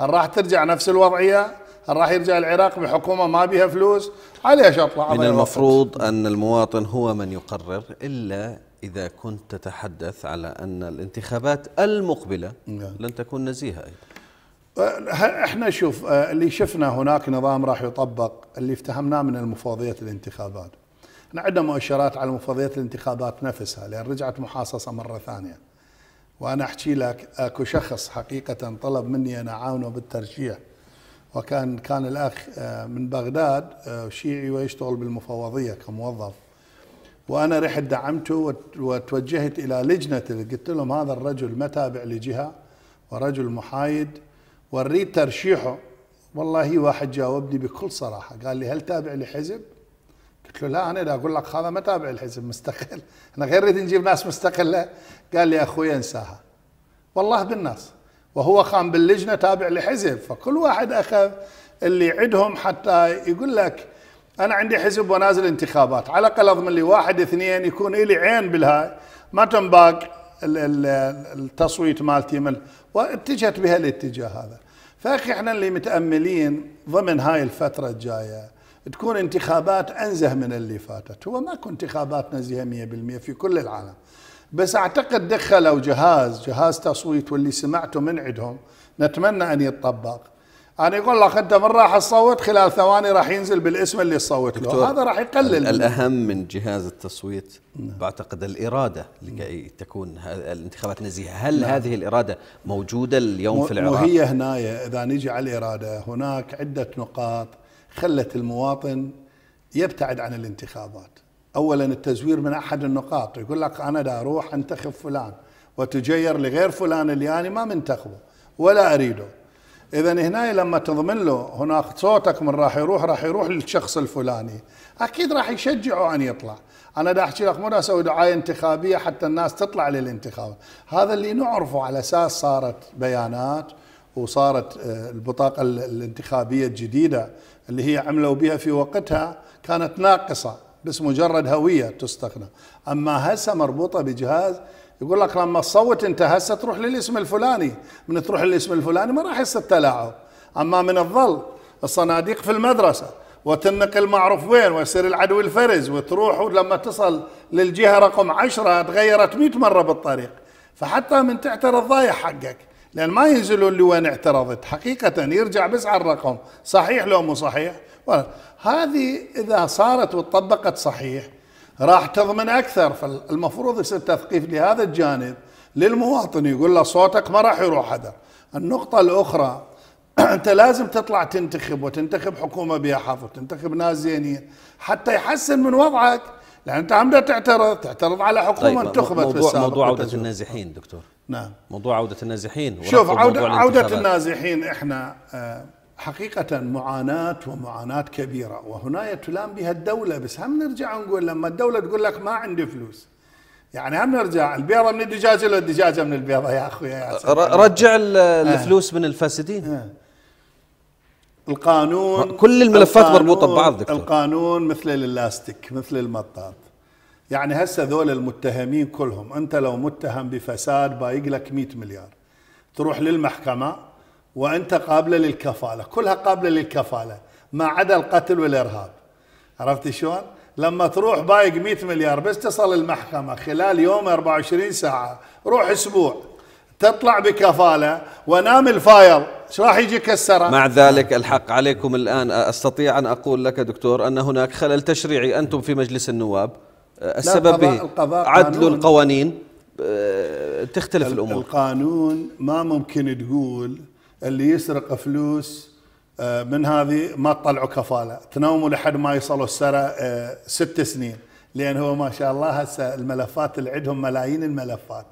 هل راح ترجع نفس الوضعية هل راح يرجع العراق بحكومة ما بها فلوس عليش أطلع من المفروض أن المواطن هو من يقرر إلا إذا كنت تتحدث على أن الانتخابات المقبلة نعم. لن تكون نزيهة أيضا أه، احنا شوف أه، اللي شفنا هناك نظام راح يطبق اللي افتهمناه من المفوضية الانتخابات احنا عندنا مؤشرات على مفوضية الانتخابات نفسها لأن رجعت محاصصة مرة ثانية وأنا أحكي لك أكو شخص حقيقة طلب مني أنا أعاونه بالترشيح وكان كان الأخ أه، من بغداد شيعي ويشتغل بالمفوضية كموظف وأنا رحت دعمته وتوجهت إلى لجنة قلت لهم هذا الرجل ما تابع لجهة ورجل محايد وريت ترشيحه والله واحد جاوبني بكل صراحة قال لي هل تابع لحزب؟ قلت له لا أنا اذا أقول لك هذا ما تابع لحزب مستقل [laughs] أنا غير ريت نجيب ناس مستقلة قال لي أخوي انساها والله بالناس وهو خان باللجنة تابع لحزب فكل واحد أخذ اللي عندهم حتى يقول لك أنا عندي حزب ونازل انتخابات على الأقل أضمن لي واحد اثنين يكون لي عين بالهاي ما تنباق التصويت مالتي من واتجهت بها الاتجاه هذا فاخي احنا اللي متاملين ضمن هاي الفتره الجايه تكون انتخابات انزه من اللي فاتت هو ماكو انتخابات نزيهه 100% في كل العالم بس اعتقد دخلوا جهاز جهاز تصويت واللي سمعته من عندهم نتمنى ان يتطبق انا يقول لك انت من راح تصوت خلال ثواني راح ينزل بالاسم اللي صوت له هذا راح يقلل الاهم من جهاز التصويت نعم. بعتقد الاراده لكي نعم. تكون الانتخابات نزيهه هل نعم. هذه الاراده موجوده اليوم في العراق وهي هنا اذا نجي على الاراده هناك عده نقاط خلت المواطن يبتعد عن الانتخابات اولا التزوير من احد النقاط يقول لك انا دا اروح انتخب فلان وتجير لغير فلان اللي انا ما منتخبه ولا اريده اذا هنا لما تضمن له هناك صوتك من راح يروح راح يروح للشخص الفلاني اكيد راح يشجعه ان يطلع انا دا احكي لك مو اسوي دعايه انتخابيه حتى الناس تطلع للانتخابات هذا اللي نعرفه على اساس صارت بيانات وصارت آه، البطاقه الانتخابيه الجديده اللي هي عملوا بها في وقتها كانت ناقصه بس مجرد هويه تستخدم اما هسه مربوطه بجهاز يقول لك لما تصوت انت هسه تروح للاسم الفلاني من تروح للاسم الفلاني ما راح يصير تلاعب اما من تظل الصناديق في المدرسه وتنقل معروف وين ويصير العدو الفرز وتروح لما تصل للجهه رقم عشرة تغيرت 100 مره بالطريق فحتى من تعترض ضايع حقك لان ما ينزلون لوين اعترضت حقيقه يرجع بس على الرقم صحيح لو مو صحيح هذه اذا صارت وطبقت صحيح راح تضمن اكثر فالمفروض يصير تثقيف لهذا الجانب للمواطن يقول له صوتك ما راح يروح هدر النقطه الاخرى [clears throat] انت لازم تطلع تنتخب وتنتخب حكومه بها حظ وتنتخب ناس زينين حتى يحسن من وضعك لان انت عم تعترض تعترض على حكومه طيب انتخبت موضوع في موضوع عوده النازحين دكتور نعم موضوع عوده النازحين شوف عوده, عودة النازحين احنا آه حقيقة معاناة ومعاناة كبيرة وهنا تلام بها الدولة بس هم نرجع نقول لما الدولة تقول لك ما عندي فلوس يعني هم نرجع البيضة من الدجاجة ولا الدجاجة من البيضة يا أخوي يا رجع آه. الفلوس من الفاسدين آه. القانون كل الملفات مربوطة ببعض دكتور القانون مثل الالاستيك مثل المطاط يعني هسه ذول المتهمين كلهم انت لو متهم بفساد بايق لك 100 مليار تروح للمحكمه وانت قابله للكفاله كلها قابله للكفاله ما عدا القتل والارهاب عرفت شلون لما تروح بايق 100 مليار بس تصل المحكمه خلال يوم 24 ساعه روح اسبوع تطلع بكفاله ونام الفاير ايش راح يجيك السرى مع ذلك الحق عليكم الان استطيع ان اقول لك دكتور ان هناك خلل تشريعي انتم في مجلس النواب أه، السبب القضاء القضاء عدل القوانين أه، تختلف الامور القانون ما ممكن تقول اللي يسرق فلوس آه، من هذه ما تطلعوا كفاله تنوموا لحد ما يوصلوا السرى آه، ست سنين لان هو ما شاء الله هسه الملفات اللي عندهم ملايين الملفات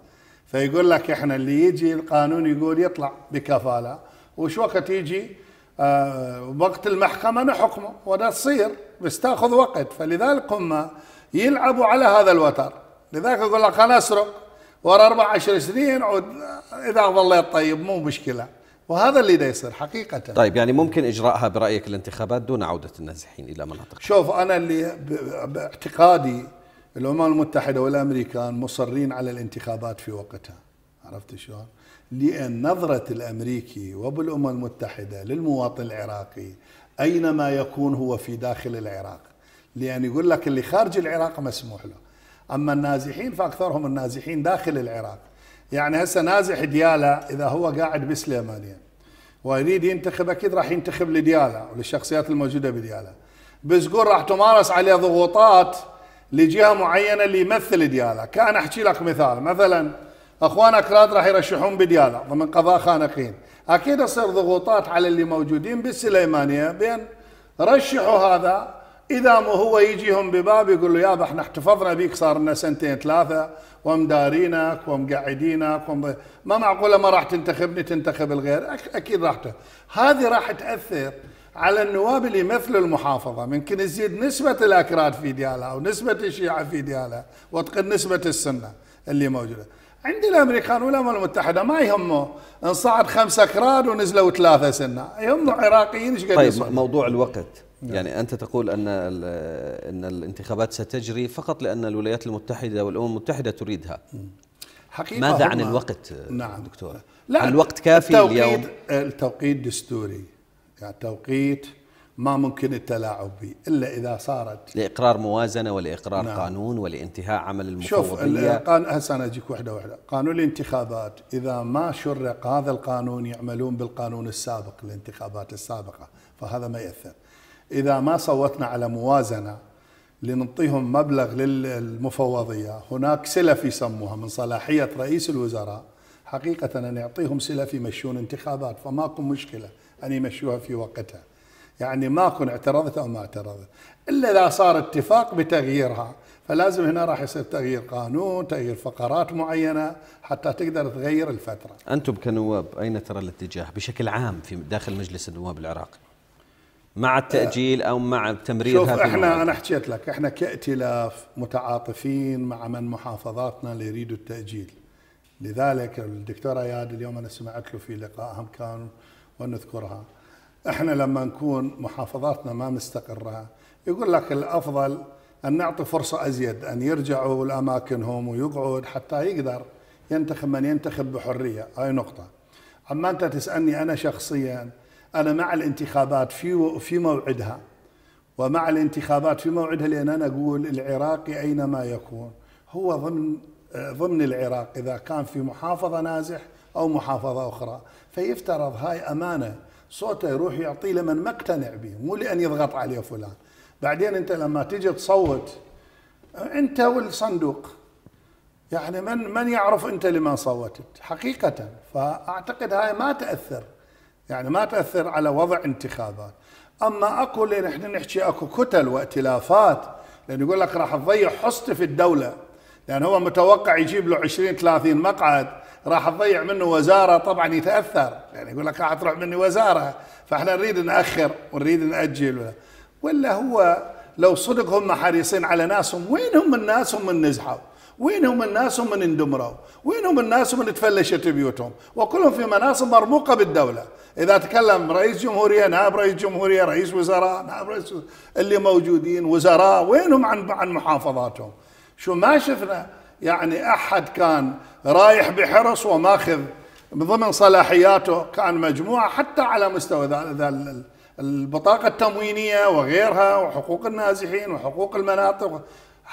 فيقول لك احنا اللي يجي القانون يقول يطلع بكفاله وش وقت يجي آه، وقت المحكمه نحكمه وده تصير بس تاخذ وقت فلذلك هم يلعبوا على هذا الوتر لذلك يقول لك انا اسرق ورا اربع عشر سنين عود اذا ظليت طيب مو مشكله وهذا اللي دا يصير حقيقة طيب يعني ممكن إجراءها برأيك الانتخابات دون عودة النازحين إلى مناطق شوف أنا اللي باعتقادي الأمم المتحدة والأمريكان مصرين على الانتخابات في وقتها عرفت شلون؟ لأن نظرة الأمريكي وبالأمم المتحدة للمواطن العراقي أينما يكون هو في داخل العراق لأن يقول لك اللي خارج العراق مسموح له أما النازحين فأكثرهم النازحين داخل العراق يعني هسه نازح ديالا إذا هو قاعد بسليمانية ويريد ينتخب اكيد راح ينتخب لدياله وللشخصيات الموجوده بس قول راح تمارس عليه ضغوطات لجهه معينه اللي يمثل دياله كان احكي لك مثال مثلا اخوان اكراد راح يرشحون بدياله ضمن قضاء خانقين اكيد تصير ضغوطات على اللي موجودين بالسليمانيه بين رشحوا هذا اذا ما هو يجيهم بباب يقول له يابا احنا احتفظنا بيك صار لنا سنتين ثلاثه ومدارينك ومقعدينك وم... ما معقوله ما راح تنتخبني تنتخب الغير اكيد راح ت... هذه راح تاثر على النواب اللي يمثلوا المحافظه ممكن تزيد نسبه الاكراد في ديالها ونسبه الشيعه في ديالها وتقل نسبه السنه اللي موجوده عند الامريكان والامم المتحده ما يهمه انصعد خمسة اكراد ونزلوا ثلاثه سنه يهمه عراقيين ايش قد طيب موضوع الوقت نعم. يعني أنت تقول أن أن الانتخابات ستجري فقط لأن الولايات المتحدة والأمم المتحدة تريدها حقيقة ماذا عن الوقت نعم. دكتور؟ لا الوقت كافي التوقيت اليوم؟ التوقيت دستوري يعني توقيت ما ممكن التلاعب به إلا إذا صارت لإقرار موازنة ولإقرار نعم. قانون ولانتهاء عمل المفوضية شوف قان... هسه أنا أجيك واحدة واحدة قانون الانتخابات إذا ما شرق هذا القانون يعملون بالقانون السابق الانتخابات السابقة فهذا ما يأثر إذا ما صوتنا على موازنة لنعطيهم مبلغ للمفوضية هناك سلف يسموها من صلاحية رئيس الوزراء حقيقة أن يعطيهم سلف يمشون انتخابات فماكو مشكلة أن يمشوها في وقتها يعني ما كن اعترضت أو ما اعترضت إلا إذا صار اتفاق بتغييرها فلازم هنا راح يصير تغيير قانون تغيير فقرات معينة حتى تقدر تغير الفترة أنتم كنواب أين ترى الاتجاه بشكل عام في داخل مجلس النواب العراقي مع التاجيل او مع التمرير شوف احنا انا حكيت لك احنا كائتلاف متعاطفين مع من محافظاتنا اللي يريدوا التاجيل لذلك الدكتور اياد اليوم انا سمعت له في هم كان ونذكرها احنا لما نكون محافظاتنا ما مستقره يقول لك الافضل ان نعطي فرصه ازيد ان يرجعوا لاماكنهم ويقعد حتى يقدر ينتخب من ينتخب بحريه هاي نقطه اما انت تسالني انا شخصيا أنا مع الانتخابات في في موعدها ومع الانتخابات في موعدها لأن أنا أقول العراقي أينما يكون هو ضمن ضمن العراق إذا كان في محافظة نازح أو محافظة أخرى فيفترض هاي أمانة صوته يروح يعطيه لمن ما اقتنع به مو لأن يضغط عليه فلان بعدين أنت لما تجي تصوت أنت والصندوق يعني من من يعرف أنت لمن صوتت حقيقة فأعتقد هاي ما تأثر يعني ما تاثر على وضع انتخابات اما اكو اللي نحن نحكي اكو كتل وائتلافات لان يقول لك راح تضيع حصتي في الدوله لان هو متوقع يجيب له 20 30 مقعد راح تضيع منه وزاره طبعا يتاثر يعني يقول لك راح تروح مني وزاره فاحنا نريد ناخر ونريد ناجل ولا, ولا هو لو صدق هم حريصين على ناسهم وين هم الناس هم النزحوا وين هم الناس من اندمروا وين هم الناس من تفلشت بيوتهم وكلهم في مناصب مرموقة بالدولة إذا تكلم رئيس جمهورية نائب رئيس جمهورية رئيس وزراء نائب رئيس اللي موجودين وزراء وينهم عن عن محافظاتهم شو ما شفنا يعني أحد كان رايح بحرص وماخذ من ضمن صلاحياته كان مجموعة حتى على مستوى البطاقة التموينية وغيرها وحقوق النازحين وحقوق المناطق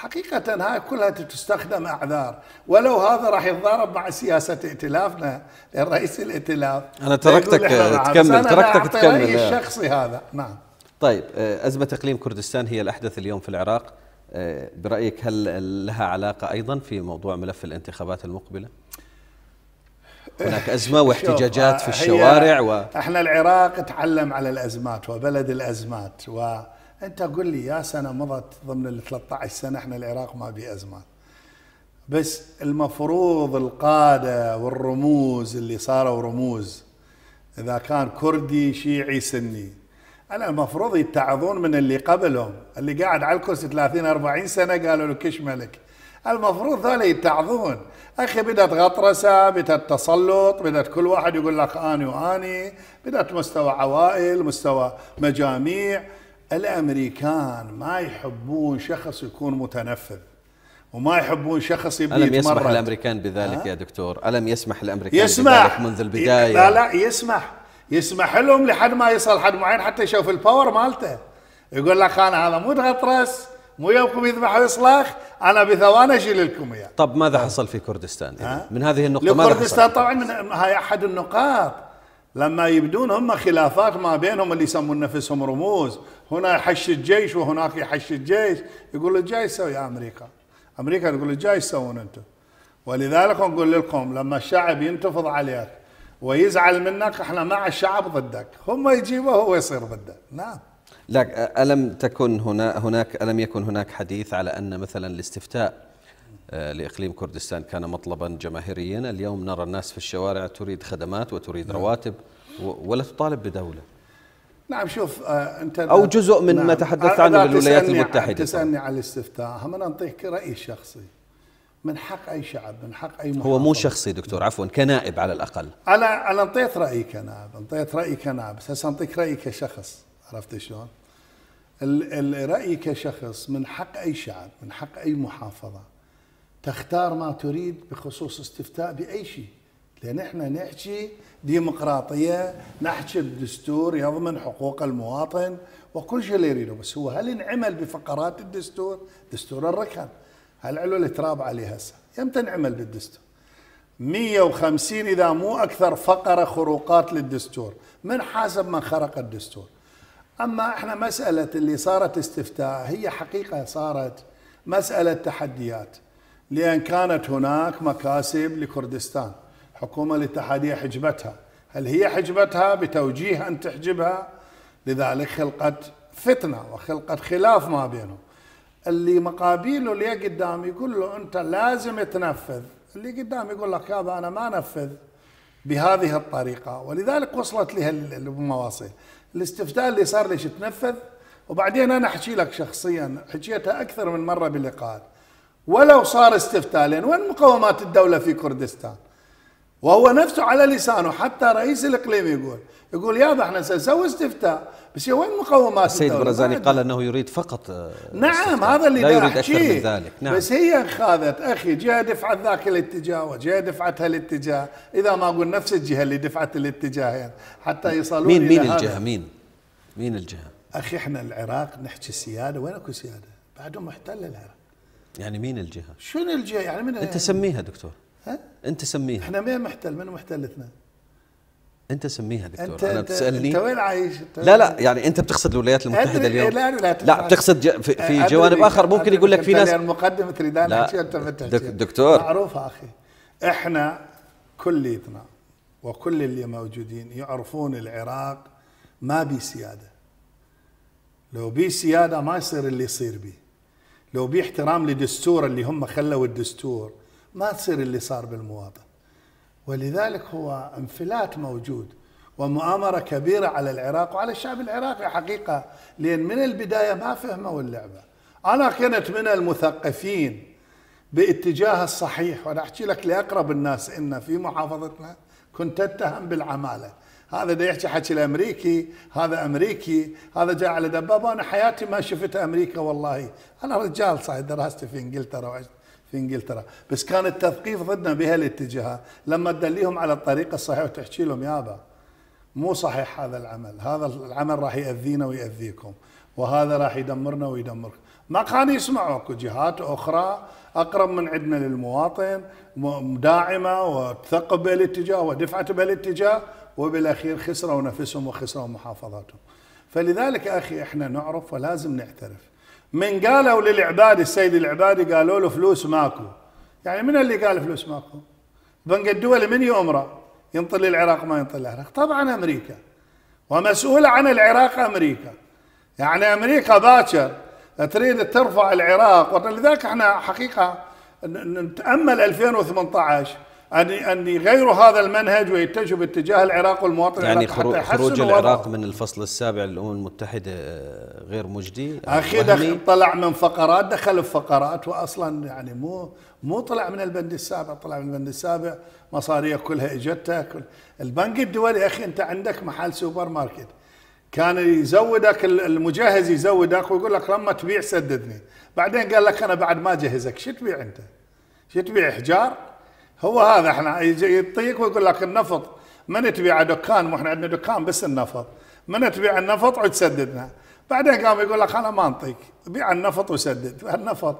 حقيقة هاي كلها تستخدم أعذار ولو هذا راح يتضارب مع سياسة ائتلافنا الرئيس الائتلاف أنا تركتك تكمل تركتك تكمل رأيي الشخصي هذا نعم طيب آه، أزمة إقليم كردستان هي الأحدث اليوم في العراق آه، برأيك هل لها علاقة أيضا في موضوع ملف الانتخابات المقبلة؟ آه، هناك أزمة واحتجاجات في الشوارع و... احنا العراق تعلم على الأزمات وبلد الأزمات و... انت قل لي يا سنه مضت ضمن ال 13 سنه احنا العراق ما بي ازمات بس المفروض القاده والرموز اللي صاروا رموز اذا كان كردي شيعي سني انا المفروض يتعظون من اللي قبلهم اللي قاعد على الكرسي 30 40 سنه قالوا له كش ملك المفروض ذولا يتعظون اخي بدات غطرسه بدات تسلط بدات كل واحد يقول لك اني واني بدات مستوى عوائل مستوى مجاميع الامريكان ما يحبون شخص يكون متنفذ وما يحبون شخص يبني ألم يسمح الأمريكان بذلك يا دكتور ألم يسمح الأمريكان يسمح بذلك منذ البداية لا لا يسمح يسمح لهم لحد ما يصل حد معين حتى يشوف الباور مالته يقول لك أنا هذا مو ضغط رأس مو يومكم يذبح ويصلخ أنا بثواني أشيل لكم إياه طب ماذا حصل في كردستان من هذه النقطة ماذا حصل؟ كردستان طبعا من هاي أحد النقاط لما يبدون هم خلافات ما بينهم اللي يسمون نفسهم رموز هنا يحش الجيش وهناك يحش الجيش يقول له جاي يا امريكا امريكا تقول له جاي تسوون انتم ولذلك نقول لكم لما الشعب ينتفض عليك ويزعل منك احنا مع الشعب ضدك هم يجيبه هو يصير ضده نعم لا ألم تكن هنا هناك ألم يكن هناك حديث على أن مثلا الاستفتاء آه، لإقليم كردستان كان مطلبا جماهيريا اليوم نرى الناس في الشوارع تريد خدمات وتريد نعم. رواتب ولا تطالب بدولة نعم شوف آه، انت او جزء من نعم. ما تحدثت عنه بالولايات المتحده تسالني على الاستفتاء هم انا اعطيك رايي الشخصي من حق اي شعب من حق اي محافظة. هو مو شخصي دكتور عفوا كنائب على الاقل انا انا انطيت رايي كنائب انطيت رايي كنائب بس هسه انطيك رايي كشخص عرفت شلون؟ الراي كشخص من حق اي شعب من حق اي محافظه تختار ما تريد بخصوص استفتاء باي شيء لان احنا نحكي ديمقراطيه نحكي بدستور يضمن حقوق المواطن وكل شيء اللي يريده بس هو هل انعمل بفقرات الدستور؟ دستور الركن هل علو التراب عليه هسه يمتى انعمل بالدستور؟ 150 اذا مو اكثر فقره خروقات للدستور من حاسب من خرق الدستور اما احنا مساله اللي صارت استفتاء هي حقيقه صارت مساله تحديات لأن كانت هناك مكاسب لكردستان الحكومة الاتحادية حجبتها هل هي حجبتها بتوجيه أن تحجبها لذلك خلقت فتنة وخلقت خلاف ما بينهم اللي مقابيله اللي قدام يقول له أنت لازم تنفذ اللي قدام يقول لك يابا أنا ما أنفذ بهذه الطريقة ولذلك وصلت لها المواصيل الاستفتاء اللي صار ليش تنفذ وبعدين أنا أحكي لك شخصيا حكيتها أكثر من مرة بلقاءات ولو صار استفتالين وين مقومات الدولة في كردستان وهو نفسه على لسانه حتى رئيس الاقليم يقول يقول يابا احنا سنسوي استفتاء بس وين مقومات السيد برزاني قال انه يريد فقط آه، نعم هذا اللي لا يريد اكثر من ذلك نعم. بس هي خاذت اخي جهه دفعت ذاك الاتجاه وجهه دفعت هالاتجاه اذا ما اقول نفس الجهه اللي دفعت الاتجاهين يعني حتى يصلون مين مين الجهه مين مين الجهه اخي احنا العراق نحكي سياده وين اكو سياده بعدهم محتل العراق يعني مين الجهه؟ شنو الجهه يعني من انت سميها دكتور ها؟ انت سميها احنا مين محتل من محتل اثنين انت سميها دكتور انت انا بتسالني انت وين عايش انت لا لا يعني انت بتقصد الولايات المتحده اليوم لا لا لا بتقصد في, في جوانب اخر ممكن يقول لك في ناس مقدمه ريدان لا انت دكتور معروف اخي احنا كليتنا وكل اللي موجودين يعرفون العراق ما بي سياده لو بي سياده ما يصير اللي يصير بيه لو باحترام لدستور اللي هم خلوا الدستور ما تصير اللي صار بالمواطن ولذلك هو انفلات موجود ومؤامرة كبيرة على العراق وعلى الشعب العراقي حقيقة لأن من البداية ما فهموا اللعبة أنا كنت من المثقفين باتجاه الصحيح وأنا أحكي لك لأقرب الناس إن في محافظتنا كنت أتهم بالعمالة هذا دا يحكي حكي الامريكي هذا امريكي هذا جاي على دبابه انا حياتي ما شفت امريكا والله انا رجال صحيح دراستي في انجلترا وعشت في انجلترا بس كان التثقيف ضدنا بهالاتجاه لما تدليهم على الطريقه الصحيحه وتحكي لهم يابا مو صحيح هذا العمل هذا العمل راح ياذينا وياذيكم وهذا راح يدمرنا ويدمركم ما كانوا يسمعوا اكو جهات اخرى اقرب من عندنا للمواطن داعمه وتثقف بهالاتجاه ودفعت بهالاتجاه وبالاخير خسروا نفسهم وخسروا محافظاتهم فلذلك اخي احنا نعرف ولازم نعترف من قالوا للعبادي السيد العبادي قالوا له فلوس ماكو يعني من اللي قال فلوس ماكو بنك الدولي من يؤمره ينطل العراق ما ينطل العراق طبعا امريكا ومسؤولة عن العراق امريكا يعني امريكا باكر تريد ترفع العراق ولذلك احنا حقيقه نتامل 2018 أن يغيروا هذا المنهج ويتجهوا باتجاه العراق والمواطن يعني خروج, حتى خروج العراق من الفصل السابع للأمم المتحدة آه، غير مجدي آه، أخي دخل طلع من فقرات دخل في فقرات وأصلا يعني مو مو طلع من البند السابع طلع من البند السابع مصاريه كلها اجتها كل البنك الدولي أخي أنت عندك محل سوبر ماركت كان يزودك المجهز يزودك ويقول لك لما تبيع سددني بعدين قال لك أنا بعد ما أجهزك شو تبيع أنت شو تبيع حجار هو هذا احنا يطيق ويقول لك النفط ما نتبيع دكان واحنا عندنا دكان بس النفط ما نتبيع النفط وتسددنا بعدين قام يقول لك انا ما انطيك بيع النفط وسدد النفط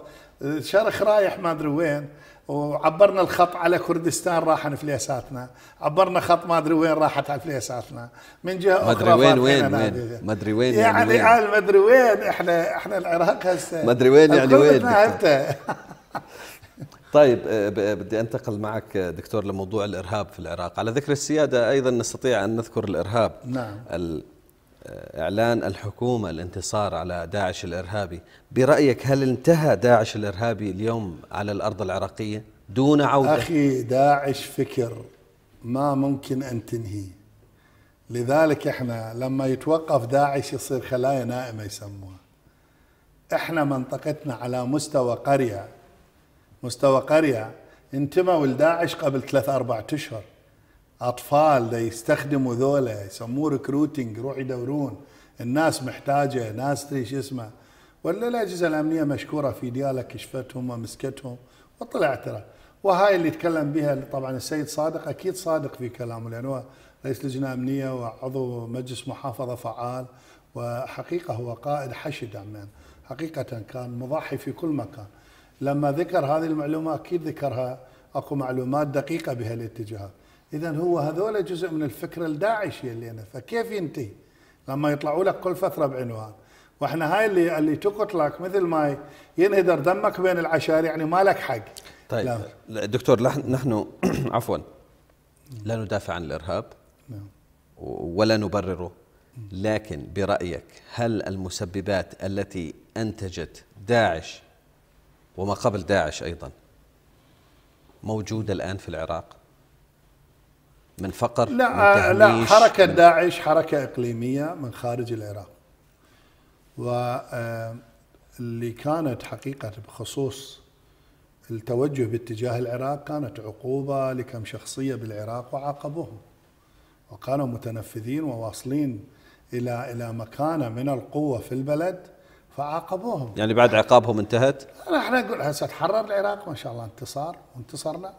شرخ رايح ما ادري وين وعبرنا الخط على كردستان راح فليساتنا عبرنا خط ما ادري وين راحت على فليساتنا من جهه ما ادري وين وين ما ادري وين يعني, يعني ما ادري وين احنا احنا العراق هسه ما ادري وين يعني وين [laughs] طيب آه، آه، بدي انتقل معك آه، دكتور لموضوع الارهاب في العراق، على ذكر السياده ايضا نستطيع ان نذكر الارهاب نعم اعلان الحكومه الانتصار على داعش الارهابي، برايك هل انتهى داعش الارهابي اليوم على الارض العراقيه دون عوده؟ اخي داعش فكر ما ممكن ان تنهيه. لذلك احنا لما يتوقف داعش يصير خلايا نائمه يسموها. احنا منطقتنا على مستوى قريه مستوى قرية انتموا لداعش قبل ثلاث أربعة أشهر أطفال دا يستخدموا ذولا يسموه ريكروتينج يروح يدورون الناس محتاجة ناس شو اسمه ولا الأجهزة الأمنية مشكورة في ديالة كشفتهم ومسكتهم وطلع ترى وهاي اللي تكلم بها طبعا السيد صادق أكيد صادق في كلامه لأنه هو رئيس لجنة أمنية وعضو مجلس محافظة فعال وحقيقة هو قائد حشد عمان حقيقة كان مضحي في كل مكان لما ذكر هذه المعلومة أكيد ذكرها أكو معلومات دقيقة بهالاتجاه إذا هو هذول جزء من الفكر الداعشي اللي أنا فكيف ينتهي لما يطلعوا لك كل فترة بعنوان واحنا هاي اللي اللي تقتلك مثل ما ينهدر دمك بين العشائر يعني ما لك حق طيب لا. دكتور نحن [clears throat] عفوا لا ندافع عن الارهاب نعم. ولا نبرره لكن برايك هل المسببات التي انتجت داعش وما قبل داعش أيضا موجودة الآن في العراق من فقر لا, من آه، لا حركة من داعش حركة إقليمية من خارج العراق واللي آه، كانت حقيقة بخصوص التوجه باتجاه العراق كانت عقوبة لكم شخصية بالعراق وعاقبوهم وكانوا متنفذين وواصلين إلى إلى مكانة من القوة في البلد فعاقبوهم يعني بعد عقابهم انتهت؟ احنا نقول هسه تحرر العراق ما شاء الله انتصار وانتصرنا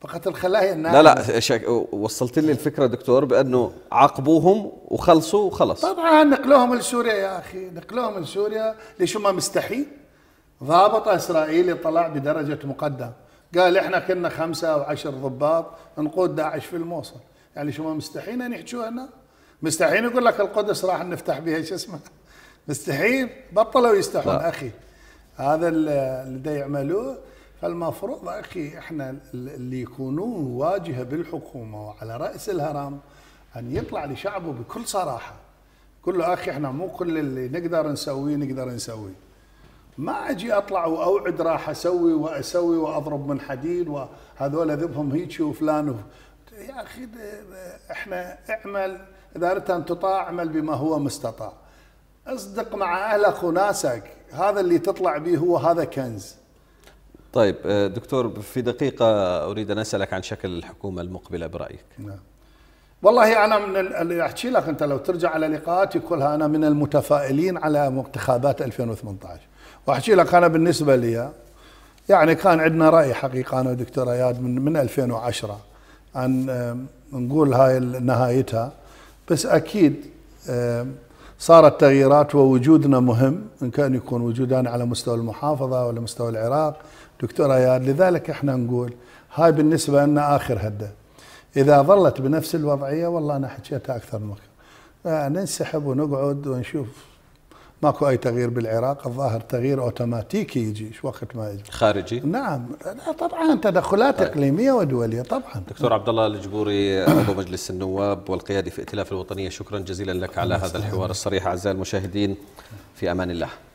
فقط الخلايا الناعمة لا لا شك... وصلت لي الفكره دكتور بانه عاقبوهم وخلصوا وخلص طبعا نقلوهم لسوريا يا اخي نقلوهم لسوريا ليش ما مستحي ضابط اسرائيلي طلع بدرجه مقدم قال احنا كنا خمسه او عشر ضباط نقود داعش في الموصل يعني شو ما ان يحجوا هنا مستحيين يقول لك القدس راح نفتح بها شو اسمه مستحيل بطلوا يستحون اخي هذا اللي يعملوه فالمفروض اخي احنا اللي يكونون واجهه بالحكومه وعلى راس الهرم ان يطلع لشعبه بكل صراحه قل له اخي احنا مو كل اللي نقدر نسويه نقدر نسويه ما اجي اطلع واوعد راح اسوي واسوي واضرب من حديد وهذول ذبهم هيك وفلان يا اخي احنا اعمل اذا اردت ان تطاع اعمل بما هو مستطاع اصدق مع اهلك وناسك هذا اللي تطلع به هو هذا كنز طيب آه، دكتور في دقيقة أريد أن أسألك عن شكل الحكومة المقبلة برأيك نعم. والله أنا من اللي أحكي لك أنت لو ترجع على لقاءاتي كلها أنا من المتفائلين على انتخابات 2018 وأحكي لك أنا بالنسبة لي يعني كان عندنا رأي حقيقة أنا ودكتور أياد من, من 2010 أن آه، نقول هاي نهايتها بس أكيد آه، صارت تغييرات ووجودنا مهم إن كان يكون وجودنا على مستوى المحافظة ولا مستوى العراق دكتور اياد لذلك احنا نقول هاي بالنسبة لنا آخر هدة إذا ظلت بنفس الوضعية والله أنا حكيتها أكثر من مرة آه، ننسحب ونقعد ونشوف ماكو اي تغيير بالعراق الظاهر تغيير اوتوماتيكي يجي وقت ما يجي خارجي نعم لا طبعا تدخلات طيب. اقليميه ودوليه طبعا دكتور عبد الله الجبوري عضو مجلس النواب والقيادي في ائتلاف الوطنيه شكرا جزيلا لك على هذا الحوار الصريح اعزائي المشاهدين في امان الله